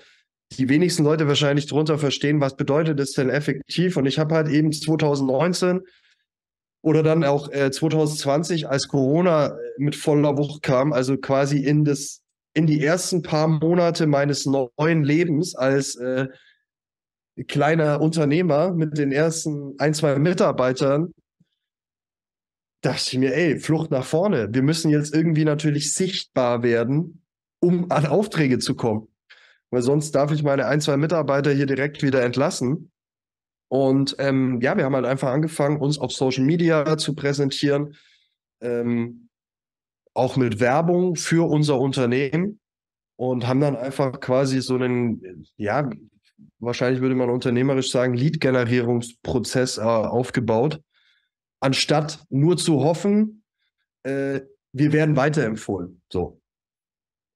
die wenigsten Leute wahrscheinlich drunter verstehen, was bedeutet es denn effektiv. Und ich habe halt eben 2019 oder dann auch äh, 2020, als Corona äh, mit voller Wucht kam, also quasi in das in die ersten paar Monate meines neuen Lebens als äh, kleiner Unternehmer mit den ersten ein zwei Mitarbeitern dachte ich mir, ey, Flucht nach vorne. Wir müssen jetzt irgendwie natürlich sichtbar werden, um an Aufträge zu kommen. Weil sonst darf ich meine ein, zwei Mitarbeiter hier direkt wieder entlassen. Und ähm, ja, wir haben halt einfach angefangen, uns auf Social Media zu präsentieren, ähm, auch mit Werbung für unser Unternehmen und haben dann einfach quasi so einen, ja, wahrscheinlich würde man unternehmerisch sagen, Lead-Generierungsprozess äh, aufgebaut, anstatt nur zu hoffen, äh, wir werden weiterempfohlen. So.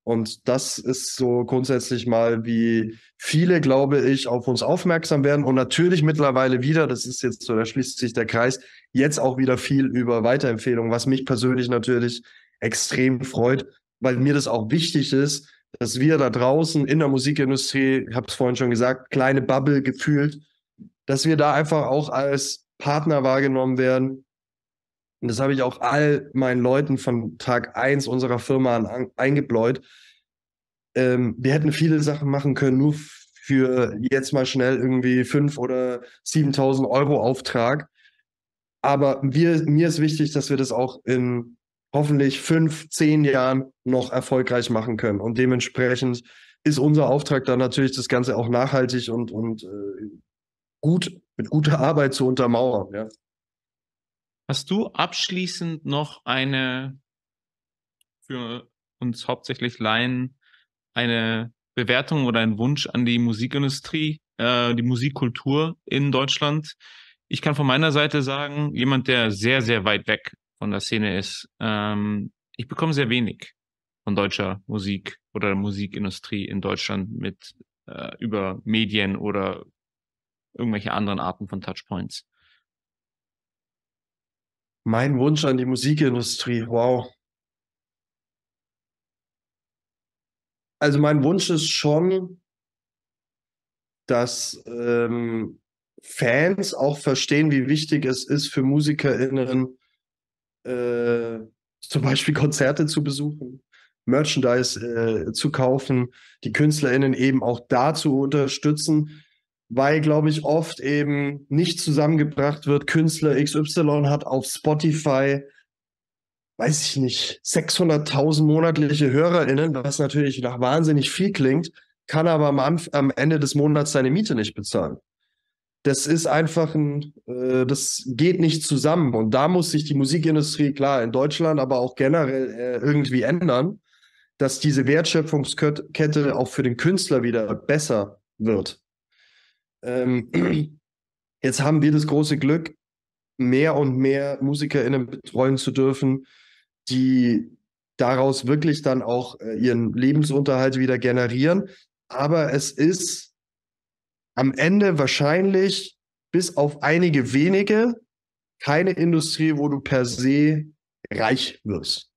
Und das ist so grundsätzlich mal, wie viele, glaube ich, auf uns aufmerksam werden. Und natürlich mittlerweile wieder, das ist jetzt so, da schließt sich der Kreis, jetzt auch wieder viel über Weiterempfehlungen, was mich persönlich natürlich extrem freut, weil mir das auch wichtig ist, dass wir da draußen in der Musikindustrie, ich habe es vorhin schon gesagt, kleine Bubble gefühlt, dass wir da einfach auch als Partner wahrgenommen werden. Und das habe ich auch all meinen Leuten von Tag 1 unserer Firma an, eingebläut. Ähm, wir hätten viele Sachen machen können, nur für jetzt mal schnell irgendwie 5.000 oder 7.000 Euro Auftrag. Aber wir, mir ist wichtig, dass wir das auch in hoffentlich fünf, zehn Jahren noch erfolgreich machen können. Und dementsprechend ist unser Auftrag dann natürlich, das Ganze auch nachhaltig und, und äh, gut mit guter Arbeit zu untermauern. Ja. Hast du abschließend noch eine für uns hauptsächlich Laien eine Bewertung oder einen Wunsch an die Musikindustrie, äh, die Musikkultur in Deutschland? Ich kann von meiner Seite sagen, jemand, der sehr, sehr weit weg von der Szene ist, ähm, ich bekomme sehr wenig von deutscher Musik oder Musikindustrie in Deutschland mit äh, über Medien oder irgendwelche anderen Arten von Touchpoints? Mein Wunsch an die Musikindustrie, wow. Also mein Wunsch ist schon, dass ähm, Fans auch verstehen, wie wichtig es ist für MusikerInnen, äh, zum Beispiel Konzerte zu besuchen, Merchandise äh, zu kaufen, die KünstlerInnen eben auch da zu unterstützen, weil, glaube ich, oft eben nicht zusammengebracht wird, Künstler XY hat auf Spotify, weiß ich nicht, 600.000 monatliche HörerInnen, was natürlich nach wahnsinnig viel klingt, kann aber am, am Ende des Monats seine Miete nicht bezahlen. Das ist einfach ein, äh, das geht nicht zusammen. Und da muss sich die Musikindustrie, klar, in Deutschland, aber auch generell äh, irgendwie ändern, dass diese Wertschöpfungskette auch für den Künstler wieder besser wird. Ähm, jetzt haben wir das große Glück, mehr und mehr MusikerInnen betreuen zu dürfen, die daraus wirklich dann auch äh, ihren Lebensunterhalt wieder generieren. Aber es ist am Ende wahrscheinlich bis auf einige wenige keine Industrie, wo du per se reich wirst.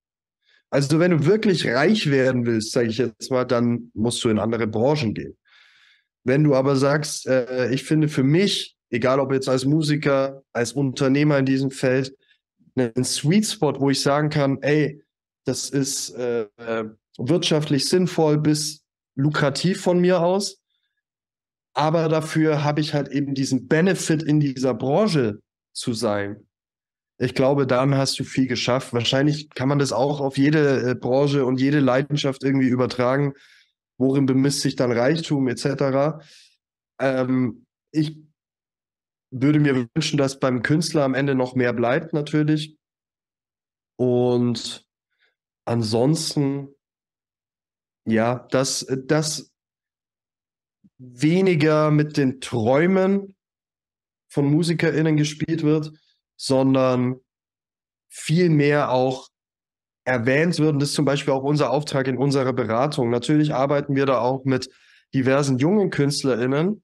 Also wenn du wirklich reich werden willst, sage ich jetzt mal, dann musst du in andere Branchen gehen. Wenn du aber sagst, äh, ich finde für mich, egal ob jetzt als Musiker, als Unternehmer in diesem Feld, einen Sweet Spot, wo ich sagen kann, ey, das ist äh, äh, wirtschaftlich sinnvoll bis lukrativ von mir aus. Aber dafür habe ich halt eben diesen Benefit in dieser Branche zu sein. Ich glaube, dann hast du viel geschafft. Wahrscheinlich kann man das auch auf jede äh, Branche und jede Leidenschaft irgendwie übertragen worin bemisst sich dann Reichtum etc. Ähm, ich würde mir wünschen, dass beim Künstler am Ende noch mehr bleibt natürlich. Und ansonsten, ja, dass dass weniger mit den Träumen von MusikerInnen gespielt wird, sondern viel mehr auch erwähnt wird. Und das ist zum Beispiel auch unser Auftrag in unserer Beratung. Natürlich arbeiten wir da auch mit diversen jungen KünstlerInnen.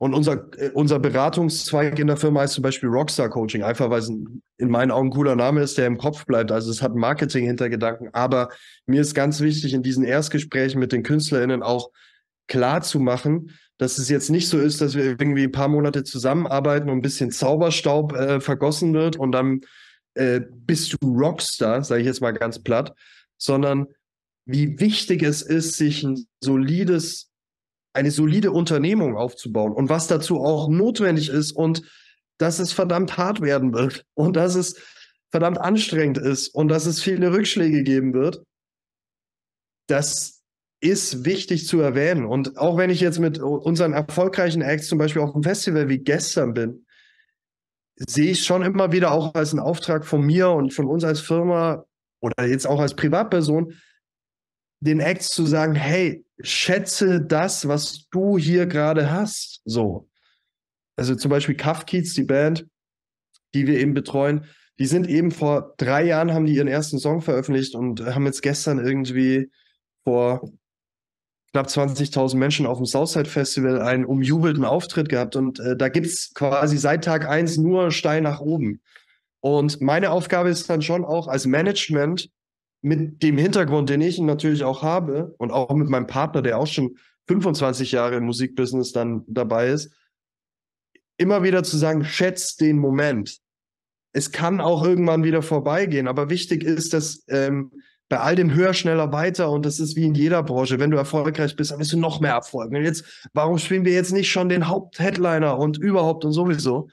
Und unser, äh, unser Beratungszweig in der Firma heißt zum Beispiel Rockstar Coaching, einfach weil es in meinen Augen ein cooler Name ist, der im Kopf bleibt. Also es hat Marketing-Hintergedanken. Aber mir ist ganz wichtig, in diesen Erstgesprächen mit den KünstlerInnen auch klar zu machen, dass es jetzt nicht so ist, dass wir irgendwie ein paar Monate zusammenarbeiten und ein bisschen Zauberstaub äh, vergossen wird und dann äh, bist du Rockstar, sage ich jetzt mal ganz platt, sondern wie wichtig es ist, sich ein solides, eine solide Unternehmung aufzubauen und was dazu auch notwendig ist und dass es verdammt hart werden wird und dass es verdammt anstrengend ist und dass es viele Rückschläge geben wird. Das ist wichtig zu erwähnen. Und auch wenn ich jetzt mit unseren erfolgreichen Acts zum Beispiel auf einem Festival wie gestern bin, sehe ich schon immer wieder auch als einen Auftrag von mir und von uns als Firma oder jetzt auch als Privatperson, den Acts zu sagen, hey, schätze das, was du hier gerade hast. So. Also zum Beispiel Kafkids, die Band, die wir eben betreuen, die sind eben vor drei Jahren, haben die ihren ersten Song veröffentlicht und haben jetzt gestern irgendwie vor knapp 20.000 Menschen auf dem Southside Festival einen umjubelten Auftritt gehabt und äh, da gibt es quasi seit Tag 1 nur steil nach oben. Und meine Aufgabe ist dann schon auch als Management mit dem Hintergrund, den ich natürlich auch habe und auch mit meinem Partner, der auch schon 25 Jahre im Musikbusiness dann dabei ist, immer wieder zu sagen, schätzt den Moment. Es kann auch irgendwann wieder vorbeigehen, aber wichtig ist, dass ähm, bei all dem höher, schneller, weiter und das ist wie in jeder Branche. Wenn du erfolgreich bist, dann wirst du noch mehr Erfolg. Und jetzt, warum spielen wir jetzt nicht schon den Hauptheadliner und überhaupt und sowieso?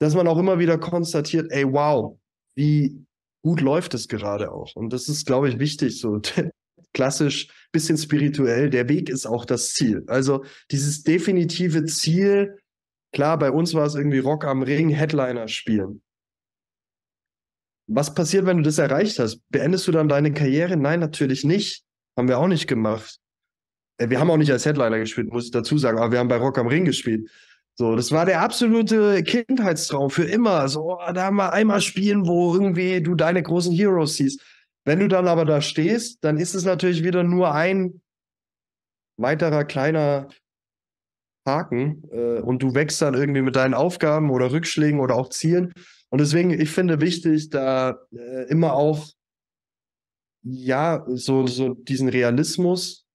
Dass man auch immer wieder konstatiert, ey, wow, wie gut läuft es gerade auch. Und das ist, glaube ich, wichtig, so klassisch, bisschen spirituell. Der Weg ist auch das Ziel. Also dieses definitive Ziel, klar, bei uns war es irgendwie Rock am Ring, Headliner spielen was passiert, wenn du das erreicht hast? Beendest du dann deine Karriere? Nein, natürlich nicht. Haben wir auch nicht gemacht. Äh, wir haben auch nicht als Headliner gespielt, muss ich dazu sagen, aber wir haben bei Rock am Ring gespielt. So, das war der absolute Kindheitstraum für immer. So, ah, da mal einmal spielen, wo irgendwie du deine großen Heroes siehst. Wenn du dann aber da stehst, dann ist es natürlich wieder nur ein weiterer kleiner Haken äh, und du wächst dann irgendwie mit deinen Aufgaben oder Rückschlägen oder auch Zielen. Und deswegen, ich finde wichtig, da äh, immer auch, ja, so, so diesen Realismus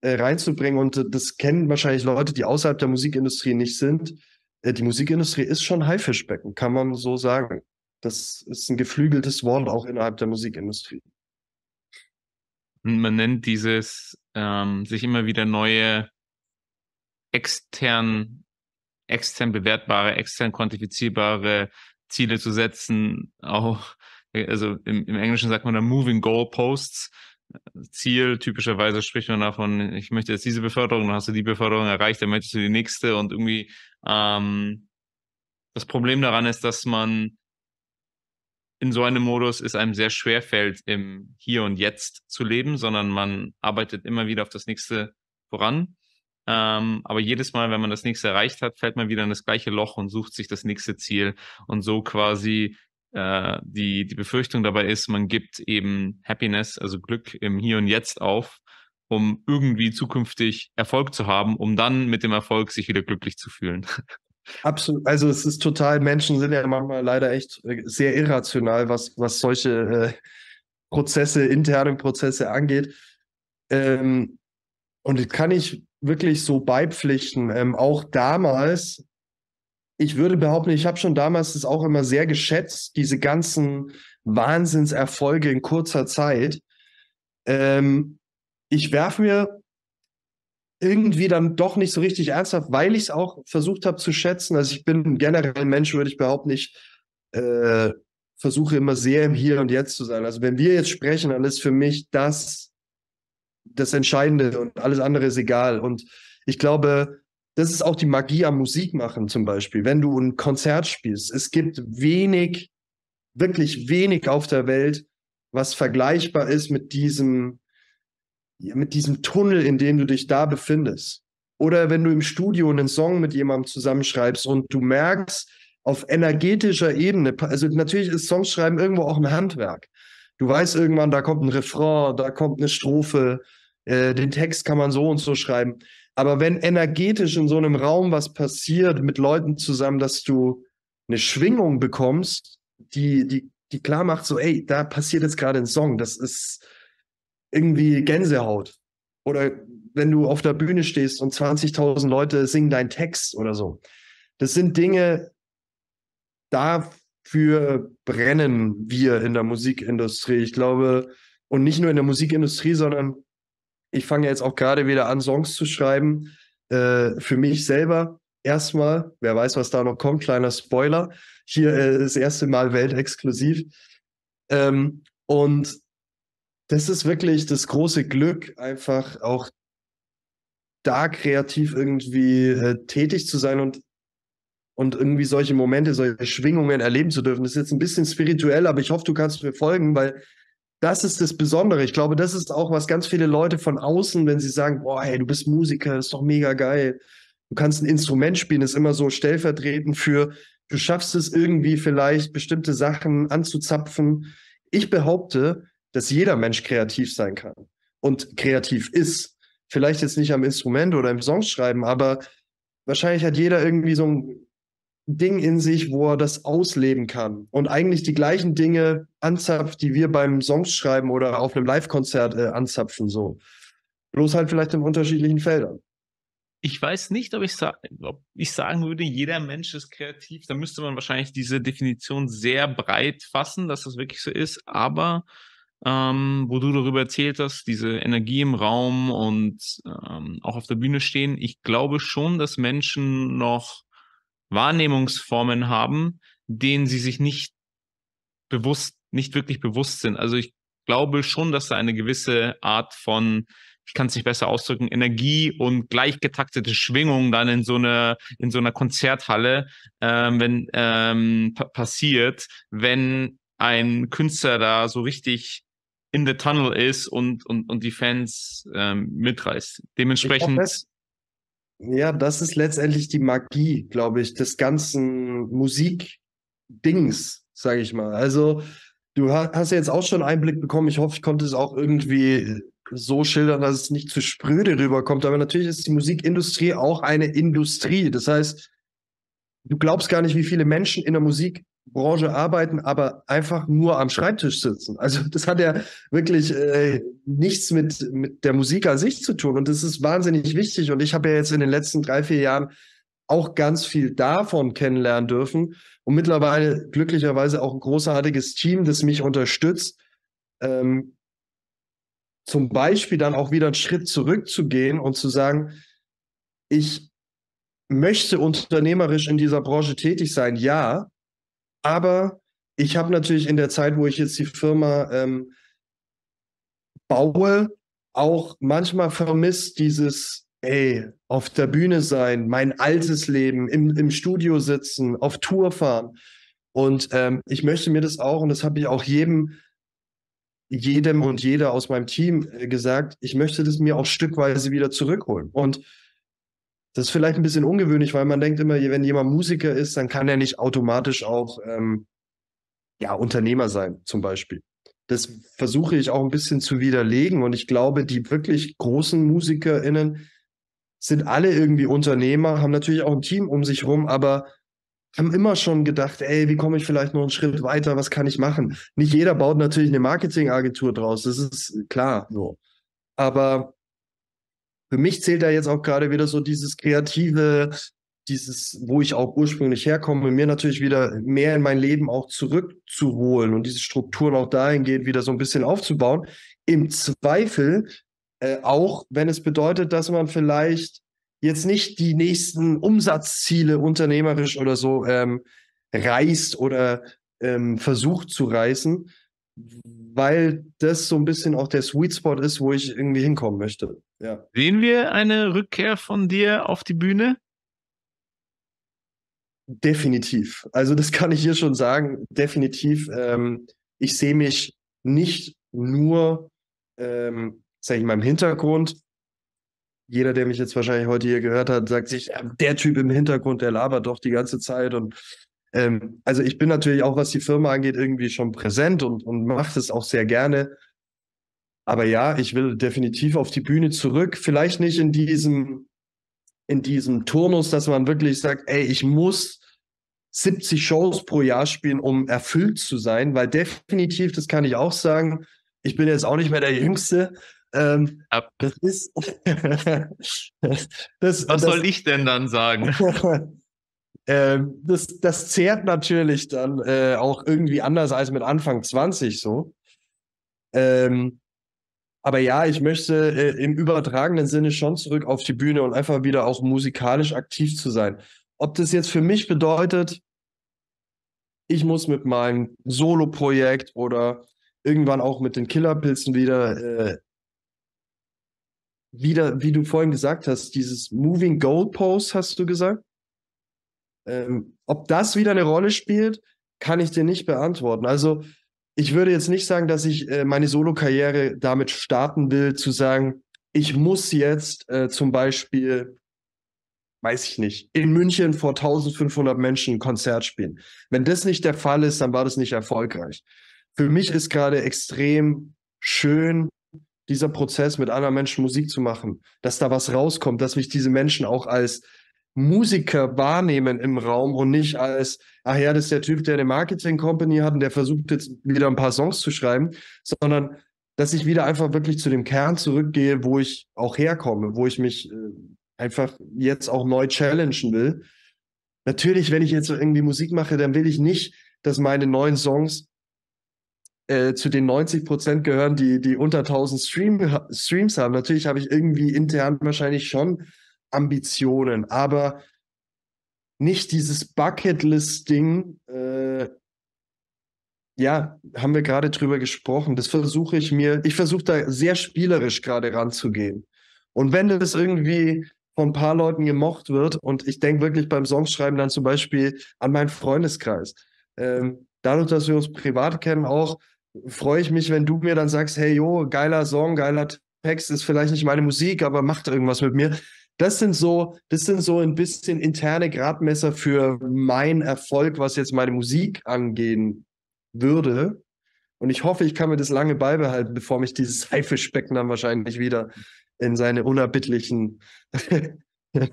äh, reinzubringen. Und das kennen wahrscheinlich Leute, die außerhalb der Musikindustrie nicht sind. Äh, die Musikindustrie ist schon Haifischbecken, kann man so sagen. Das ist ein geflügeltes Wort auch innerhalb der Musikindustrie. Und man nennt dieses, ähm, sich immer wieder neue extern, extern bewertbare, extern quantifizierbare Ziele zu setzen, auch, äh, also im, im Englischen sagt man da Moving Goal Posts. Ziel, typischerweise spricht man davon, ich möchte jetzt diese Beförderung, dann hast du die Beförderung erreicht, dann möchtest du die nächste und irgendwie ähm, das Problem daran ist, dass man in so einem Modus es einem sehr schwer fällt, im Hier und Jetzt zu leben, sondern man arbeitet immer wieder auf das nächste voran. Ähm, aber jedes Mal, wenn man das nächste erreicht hat, fällt man wieder in das gleiche Loch und sucht sich das nächste Ziel. Und so quasi äh, die, die Befürchtung dabei ist, man gibt eben Happiness, also Glück im Hier und Jetzt auf, um irgendwie zukünftig Erfolg zu haben, um dann mit dem Erfolg sich wieder glücklich zu fühlen. Absolut, also es ist total, Menschen sind ja manchmal leider echt äh, sehr irrational, was, was solche äh, Prozesse, interne Prozesse angeht. Ähm, und kann ich wirklich so beipflichten. Ähm, auch damals, ich würde behaupten, ich habe schon damals das auch immer sehr geschätzt, diese ganzen Wahnsinnserfolge in kurzer Zeit. Ähm, ich werfe mir irgendwie dann doch nicht so richtig ernsthaft, weil ich es auch versucht habe zu schätzen. Also ich bin generell ein Mensch, würde ich behaupten, ich äh, versuche immer sehr im Hier und Jetzt zu sein. Also wenn wir jetzt sprechen, dann ist für mich das das Entscheidende und alles andere ist egal. Und ich glaube, das ist auch die Magie am Musikmachen zum Beispiel. Wenn du ein Konzert spielst, es gibt wenig, wirklich wenig auf der Welt, was vergleichbar ist mit diesem, mit diesem Tunnel, in dem du dich da befindest. Oder wenn du im Studio einen Song mit jemandem zusammenschreibst und du merkst, auf energetischer Ebene, also natürlich ist Songschreiben irgendwo auch ein Handwerk. Du weißt irgendwann, da kommt ein Refrain, da kommt eine Strophe, äh, den Text kann man so und so schreiben. Aber wenn energetisch in so einem Raum was passiert mit Leuten zusammen, dass du eine Schwingung bekommst, die, die, die klar macht, so, ey, da passiert jetzt gerade ein Song, das ist irgendwie Gänsehaut. Oder wenn du auf der Bühne stehst und 20.000 Leute singen deinen Text oder so. Das sind Dinge, dafür brennen wir in der Musikindustrie. Ich glaube, und nicht nur in der Musikindustrie, sondern ich fange jetzt auch gerade wieder an, Songs zu schreiben. Äh, für mich selber erstmal, wer weiß, was da noch kommt, kleiner Spoiler. Hier äh, das erste Mal weltexklusiv. Ähm, und das ist wirklich das große Glück, einfach auch da kreativ irgendwie äh, tätig zu sein und, und irgendwie solche Momente, solche Schwingungen erleben zu dürfen. Das ist jetzt ein bisschen spirituell, aber ich hoffe, du kannst mir folgen, weil das ist das Besondere. Ich glaube, das ist auch, was ganz viele Leute von außen, wenn sie sagen, boah, hey, du bist Musiker, ist doch mega geil. Du kannst ein Instrument spielen, ist immer so stellvertretend für, du schaffst es irgendwie vielleicht, bestimmte Sachen anzuzapfen. Ich behaupte, dass jeder Mensch kreativ sein kann und kreativ ist. Vielleicht jetzt nicht am Instrument oder im Songschreiben, aber wahrscheinlich hat jeder irgendwie so ein Ding in sich, wo er das ausleben kann und eigentlich die gleichen Dinge anzapft, die wir beim Songs schreiben oder auf einem Live-Konzert äh, anzapfen, so. Bloß halt vielleicht in unterschiedlichen Feldern. Ich weiß nicht, ob ich, sa ob ich sagen würde, jeder Mensch ist kreativ. Da müsste man wahrscheinlich diese Definition sehr breit fassen, dass das wirklich so ist. Aber ähm, wo du darüber erzählt hast, diese Energie im Raum und ähm, auch auf der Bühne stehen, ich glaube schon, dass Menschen noch Wahrnehmungsformen haben, denen sie sich nicht bewusst, nicht wirklich bewusst sind. Also ich glaube schon, dass da eine gewisse Art von, ich kann es nicht besser ausdrücken, Energie und gleichgetaktete Schwingung dann in so einer, in so einer Konzerthalle ähm, wenn, ähm, passiert, wenn ein Künstler da so richtig in the tunnel ist und, und, und die Fans ähm, mitreißt. Dementsprechend. Ich ja, das ist letztendlich die Magie, glaube ich, des ganzen Musikdings, sage ich mal. Also du hast ja jetzt auch schon Einblick bekommen. Ich hoffe, ich konnte es auch irgendwie so schildern, dass es nicht zu spröde rüberkommt. Aber natürlich ist die Musikindustrie auch eine Industrie. Das heißt, du glaubst gar nicht, wie viele Menschen in der Musik Branche arbeiten, aber einfach nur am Schreibtisch sitzen. Also das hat ja wirklich äh, nichts mit, mit der Musik an sich zu tun und das ist wahnsinnig wichtig und ich habe ja jetzt in den letzten drei, vier Jahren auch ganz viel davon kennenlernen dürfen und mittlerweile glücklicherweise auch ein großartiges Team, das mich unterstützt, ähm, zum Beispiel dann auch wieder einen Schritt zurückzugehen und zu sagen, ich möchte unternehmerisch in dieser Branche tätig sein, ja, aber ich habe natürlich in der Zeit, wo ich jetzt die Firma ähm, baue, auch manchmal vermisst dieses, ey, auf der Bühne sein, mein altes Leben, im, im Studio sitzen, auf Tour fahren. Und ähm, ich möchte mir das auch, und das habe ich auch jedem, jedem und jeder aus meinem Team äh, gesagt, ich möchte das mir auch stückweise wieder zurückholen. Und das ist vielleicht ein bisschen ungewöhnlich, weil man denkt immer, wenn jemand Musiker ist, dann kann er nicht automatisch auch ähm, ja, Unternehmer sein, zum Beispiel. Das versuche ich auch ein bisschen zu widerlegen. Und ich glaube, die wirklich großen MusikerInnen sind alle irgendwie Unternehmer, haben natürlich auch ein Team um sich rum, aber haben immer schon gedacht, ey, wie komme ich vielleicht noch einen Schritt weiter, was kann ich machen? Nicht jeder baut natürlich eine Marketingagentur draus, das ist klar so. Aber für mich zählt da jetzt auch gerade wieder so dieses kreative, dieses, wo ich auch ursprünglich herkomme, mir natürlich wieder mehr in mein Leben auch zurückzuholen und diese Strukturen auch dahingehend wieder so ein bisschen aufzubauen. Im Zweifel äh, auch, wenn es bedeutet, dass man vielleicht jetzt nicht die nächsten Umsatzziele unternehmerisch oder so ähm, reißt oder ähm, versucht zu reißen, weil das so ein bisschen auch der Sweet Spot ist, wo ich irgendwie hinkommen möchte. Ja. Sehen wir eine Rückkehr von dir auf die Bühne? Definitiv. Also das kann ich hier schon sagen. Definitiv. Ähm, ich sehe mich nicht nur, ähm, sage ich mal, im Hintergrund. Jeder, der mich jetzt wahrscheinlich heute hier gehört hat, sagt sich, der Typ im Hintergrund, der labert doch die ganze Zeit und ähm, also ich bin natürlich auch, was die Firma angeht, irgendwie schon präsent und, und mache das auch sehr gerne. Aber ja, ich will definitiv auf die Bühne zurück. Vielleicht nicht in diesem, in diesem Turnus, dass man wirklich sagt, ey, ich muss 70 Shows pro Jahr spielen, um erfüllt zu sein, weil definitiv, das kann ich auch sagen, ich bin jetzt auch nicht mehr der Jüngste. Ähm, Das ist. das, Was das, soll ich denn dann sagen? ähm, das, das zehrt natürlich dann äh, auch irgendwie anders als mit Anfang 20 so. Ähm, aber ja, ich möchte äh, im übertragenen Sinne schon zurück auf die Bühne und einfach wieder auch musikalisch aktiv zu sein. Ob das jetzt für mich bedeutet, ich muss mit meinem Solo-Projekt oder irgendwann auch mit den Killerpilzen wieder, äh, wieder, wie du vorhin gesagt hast, dieses Moving Goalpost hast du gesagt. Ähm, ob das wieder eine Rolle spielt, kann ich dir nicht beantworten. Also ich würde jetzt nicht sagen, dass ich äh, meine Solo-Karriere damit starten will, zu sagen, ich muss jetzt äh, zum Beispiel, weiß ich nicht, in München vor 1500 Menschen ein Konzert spielen. Wenn das nicht der Fall ist, dann war das nicht erfolgreich. Für mich ist gerade extrem schön, dieser Prozess mit anderen Menschen Musik zu machen, dass da was rauskommt, dass mich diese Menschen auch als Musiker wahrnehmen im Raum und nicht als, ach ja, das ist der Typ, der eine Marketing-Company hat und der versucht jetzt wieder ein paar Songs zu schreiben, sondern dass ich wieder einfach wirklich zu dem Kern zurückgehe, wo ich auch herkomme, wo ich mich äh, einfach jetzt auch neu challengen will. Natürlich, wenn ich jetzt irgendwie Musik mache, dann will ich nicht, dass meine neuen Songs äh, zu den 90 Prozent gehören, die, die unter 1000 Stream, Streams haben. Natürlich habe ich irgendwie intern wahrscheinlich schon Ambitionen, aber nicht dieses Bucketlist-Ding. Äh, ja, haben wir gerade drüber gesprochen. Das versuche ich mir, ich versuche da sehr spielerisch gerade ranzugehen. Und wenn das irgendwie von ein paar Leuten gemocht wird, und ich denke wirklich beim Songschreiben dann zum Beispiel an meinen Freundeskreis. Ähm, dadurch, dass wir uns privat kennen, auch freue ich mich, wenn du mir dann sagst, hey, jo, geiler Song, geiler Text ist vielleicht nicht meine Musik, aber macht irgendwas mit mir das sind so, das sind so ein bisschen interne Gradmesser für meinen Erfolg, was jetzt meine Musik angehen würde. Und ich hoffe, ich kann mir das lange beibehalten, bevor mich dieses Seifespecken dann wahrscheinlich wieder in seine unerbittlichen. Äh,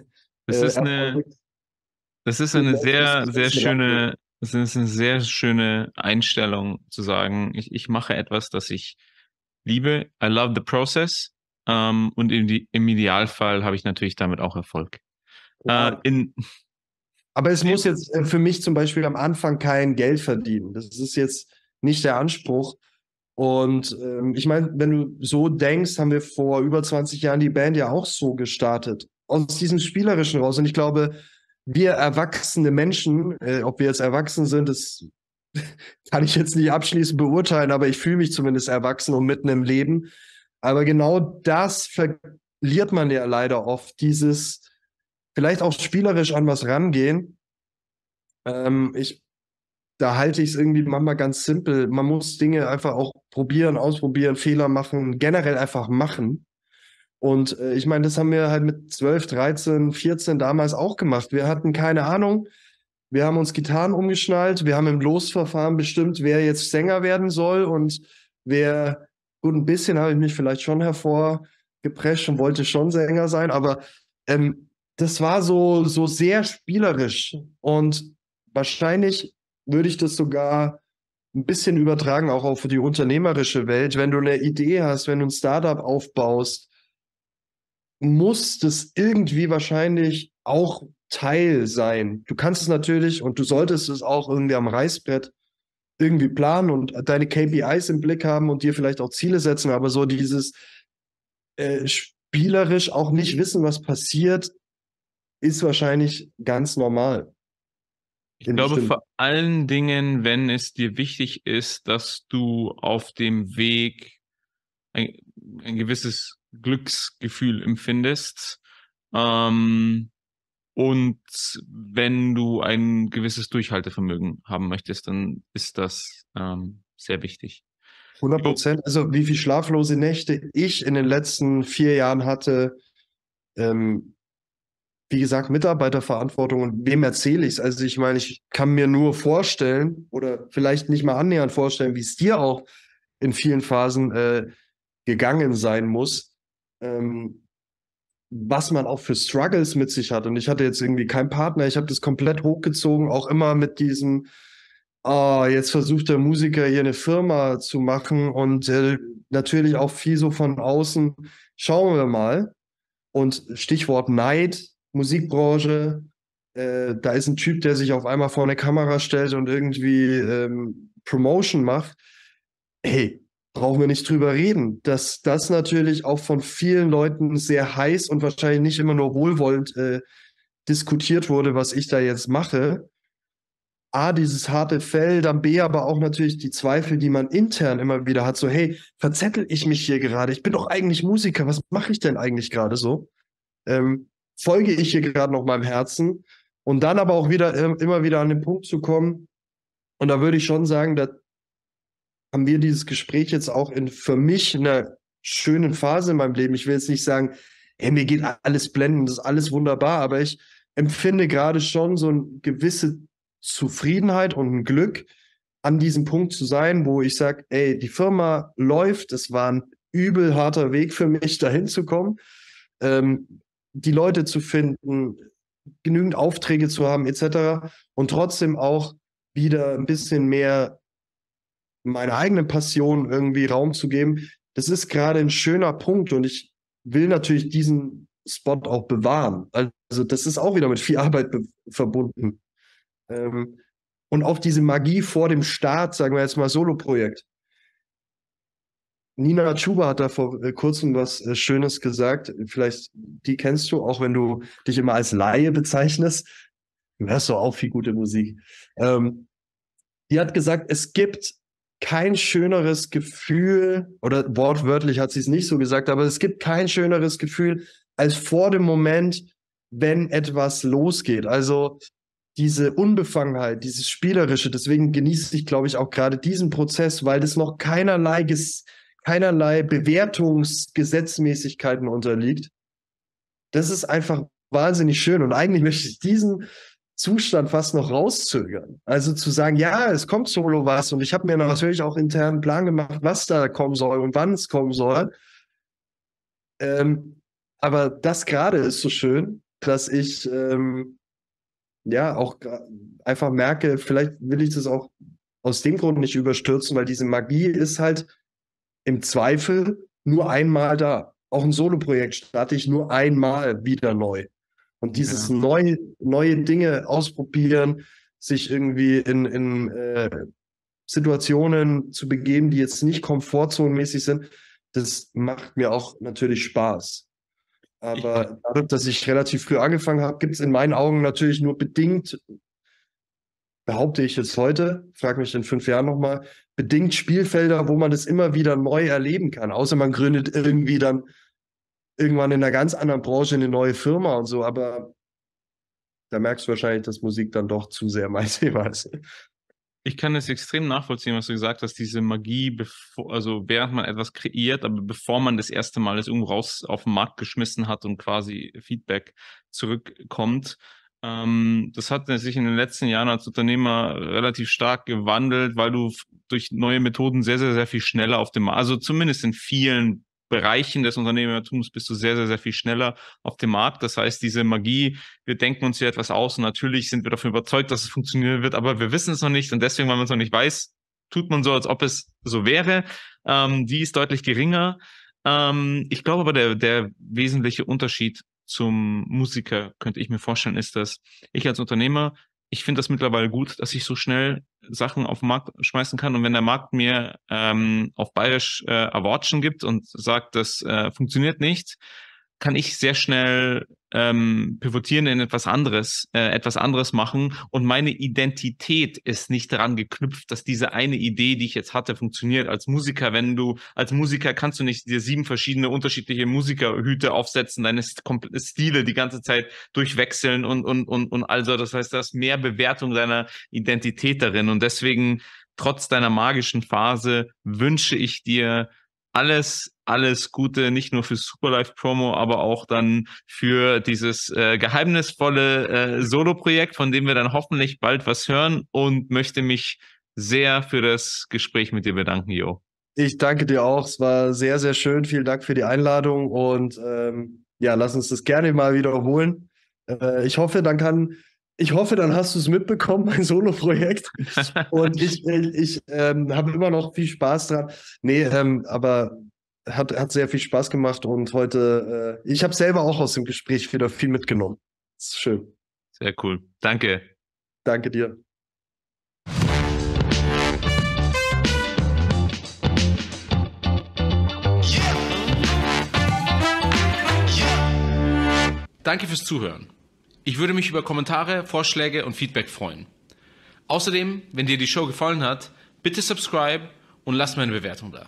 das ist eine, das ist eine sehr, sehr schöne, das ist eine sehr schöne Einstellung zu sagen, ich, ich mache etwas, das ich liebe. I love the process ähm, und im, im, Idealfall habe ich natürlich damit auch Erfolg. Äh, in, aber es muss jetzt äh, für mich zum Beispiel am Anfang kein Geld verdienen. Das ist jetzt nicht der Anspruch. Und ähm, ich meine, wenn du so denkst, haben wir vor über 20 Jahren die Band ja auch so gestartet. Aus diesem Spielerischen raus. Und ich glaube, wir erwachsene Menschen, äh, ob wir jetzt erwachsen sind, das kann ich jetzt nicht abschließend beurteilen, aber ich fühle mich zumindest erwachsen und mitten im Leben. Aber genau das verliert man ja leider oft, dieses vielleicht auch spielerisch an was rangehen. Ähm, ich, da halte ich es irgendwie manchmal ganz simpel. Man muss Dinge einfach auch probieren, ausprobieren, Fehler machen, generell einfach machen. Und äh, ich meine, das haben wir halt mit 12, 13, 14 damals auch gemacht. Wir hatten keine Ahnung. Wir haben uns Gitarren umgeschnallt. Wir haben im Losverfahren bestimmt, wer jetzt Sänger werden soll und wer gut, ein bisschen habe ich mich vielleicht schon hervorgeprescht und wollte schon Sänger sein, aber ähm, das war so, so sehr spielerisch. Und wahrscheinlich würde ich das sogar ein bisschen übertragen, auch auf die unternehmerische Welt. Wenn du eine Idee hast, wenn du ein Startup aufbaust, muss das irgendwie wahrscheinlich auch Teil sein. Du kannst es natürlich und du solltest es auch irgendwie am Reißbrett irgendwie planen und deine KPIs im Blick haben und dir vielleicht auch Ziele setzen, aber so dieses äh, spielerisch auch nicht wissen, was passiert, ist wahrscheinlich ganz normal. Ich glaube Stimmen. vor allen Dingen, wenn es dir wichtig ist, dass du auf dem Weg ein, ein gewisses Glücksgefühl empfindest, ähm, und wenn du ein gewisses Durchhaltevermögen haben möchtest, dann ist das ähm, sehr wichtig. 100 Prozent. Also wie viele schlaflose Nächte ich in den letzten vier Jahren hatte, ähm, wie gesagt, Mitarbeiterverantwortung und wem erzähle ich es? Also ich meine, ich kann mir nur vorstellen oder vielleicht nicht mal annähernd vorstellen, wie es dir auch in vielen Phasen äh, gegangen sein muss. Ähm, was man auch für Struggles mit sich hat. Und ich hatte jetzt irgendwie keinen Partner, ich habe das komplett hochgezogen, auch immer mit diesem, oh, jetzt versucht der Musiker hier eine Firma zu machen und äh, natürlich auch viel so von außen, schauen wir mal. Und Stichwort Neid, Musikbranche, äh, da ist ein Typ, der sich auf einmal vor eine Kamera stellt und irgendwie ähm, Promotion macht. Hey, brauchen wir nicht drüber reden, dass das natürlich auch von vielen Leuten sehr heiß und wahrscheinlich nicht immer nur wohlwollend äh, diskutiert wurde, was ich da jetzt mache. A, dieses harte Fell, dann B, aber auch natürlich die Zweifel, die man intern immer wieder hat, so, hey, verzettel ich mich hier gerade? Ich bin doch eigentlich Musiker, was mache ich denn eigentlich gerade so? Ähm, folge ich hier gerade noch meinem Herzen? Und dann aber auch wieder ähm, immer wieder an den Punkt zu kommen, und da würde ich schon sagen, da, haben wir dieses Gespräch jetzt auch in für mich einer schönen Phase in meinem Leben. Ich will jetzt nicht sagen, hey, mir geht alles blenden, das ist alles wunderbar, aber ich empfinde gerade schon so eine gewisse Zufriedenheit und ein Glück, an diesem Punkt zu sein, wo ich sage, ey, die Firma läuft, es war ein übel harter Weg für mich, dahin zu kommen, ähm, die Leute zu finden, genügend Aufträge zu haben, etc. Und trotzdem auch wieder ein bisschen mehr meiner eigenen Passion irgendwie Raum zu geben, das ist gerade ein schöner Punkt und ich will natürlich diesen Spot auch bewahren. Also das ist auch wieder mit viel Arbeit verbunden. Ähm, und auch diese Magie vor dem Start, sagen wir jetzt mal Solo-Projekt. Nina Chuba hat da vor äh, kurzem was äh, Schönes gesagt. Vielleicht die kennst du, auch wenn du dich immer als Laie bezeichnest. Du hörst doch auch viel gute Musik. Ähm, die hat gesagt, es gibt kein schöneres Gefühl, oder wortwörtlich hat sie es nicht so gesagt, aber es gibt kein schöneres Gefühl als vor dem Moment, wenn etwas losgeht. Also diese Unbefangenheit, dieses Spielerische, deswegen genieße ich, glaube ich, auch gerade diesen Prozess, weil das noch keinerlei, keinerlei Bewertungsgesetzmäßigkeiten unterliegt. Das ist einfach wahnsinnig schön. Und eigentlich möchte ich diesen Zustand fast noch rauszögern. Also zu sagen, ja, es kommt solo was und ich habe mir natürlich auch intern einen Plan gemacht, was da kommen soll und wann es kommen soll. Ähm, aber das gerade ist so schön, dass ich ähm, ja auch einfach merke, vielleicht will ich das auch aus dem Grund nicht überstürzen, weil diese Magie ist halt im Zweifel nur einmal da. Auch ein Solo-Projekt starte ich nur einmal wieder neu. Und dieses ja. neue, neue Dinge ausprobieren, sich irgendwie in, in äh, Situationen zu begeben, die jetzt nicht komfortzonenmäßig sind, das macht mir auch natürlich Spaß. Aber dadurch, dass ich relativ früh angefangen habe, gibt es in meinen Augen natürlich nur bedingt, behaupte ich jetzt heute, frage mich in fünf Jahren nochmal, bedingt Spielfelder, wo man das immer wieder neu erleben kann. Außer man gründet irgendwie dann irgendwann in einer ganz anderen Branche eine neue Firma und so, aber da merkst du wahrscheinlich, dass Musik dann doch zu sehr mein Thema ist. Ich kann es extrem nachvollziehen, was du gesagt hast, diese Magie, bevor, also während man etwas kreiert, aber bevor man das erste Mal es irgendwo raus auf den Markt geschmissen hat und quasi Feedback zurückkommt. Ähm, das hat sich in den letzten Jahren als Unternehmer relativ stark gewandelt, weil du durch neue Methoden sehr, sehr, sehr viel schneller auf dem Markt, also zumindest in vielen Bereichen des Unternehmertums bist du sehr, sehr, sehr viel schneller auf dem Markt. Das heißt, diese Magie, wir denken uns hier etwas aus und natürlich sind wir davon überzeugt, dass es funktionieren wird, aber wir wissen es noch nicht und deswegen, weil man es noch nicht weiß, tut man so, als ob es so wäre. Ähm, die ist deutlich geringer. Ähm, ich glaube aber, der, der wesentliche Unterschied zum Musiker, könnte ich mir vorstellen, ist, dass ich als Unternehmer ich finde das mittlerweile gut, dass ich so schnell Sachen auf den Markt schmeißen kann. Und wenn der Markt mir ähm, auf Bayerisch äh, Awardschen gibt und sagt, das äh, funktioniert nicht, kann ich sehr schnell ähm, pivotieren in etwas anderes, äh, etwas anderes machen und meine Identität ist nicht daran geknüpft, dass diese eine Idee, die ich jetzt hatte, funktioniert. Als Musiker, wenn du, als Musiker kannst du nicht dir sieben verschiedene unterschiedliche Musikerhüte aufsetzen, deine Stile die ganze Zeit durchwechseln und, und, und, und also, das heißt, da ist mehr Bewertung deiner Identität darin und deswegen, trotz deiner magischen Phase, wünsche ich dir alles alles Gute, nicht nur für Superlife Promo, aber auch dann für dieses äh, geheimnisvolle äh, Solo-Projekt, von dem wir dann hoffentlich bald was hören und möchte mich sehr für das Gespräch mit dir bedanken, Jo. Ich danke dir auch. Es war sehr, sehr schön. Vielen Dank für die Einladung und ähm, ja, lass uns das gerne mal wiederholen. Äh, ich hoffe, dann kann ich hoffe, dann hast du es mitbekommen, mein Solo-Projekt. Und ich, ich ähm, habe immer noch viel Spaß dran. Nee, ähm, aber hat, hat sehr viel Spaß gemacht und heute, äh, ich habe selber auch aus dem Gespräch wieder viel mitgenommen. Das ist schön. Sehr cool. Danke. Danke dir. Danke fürs Zuhören. Ich würde mich über Kommentare, Vorschläge und Feedback freuen. Außerdem, wenn dir die Show gefallen hat, bitte subscribe und lass mir eine Bewertung da.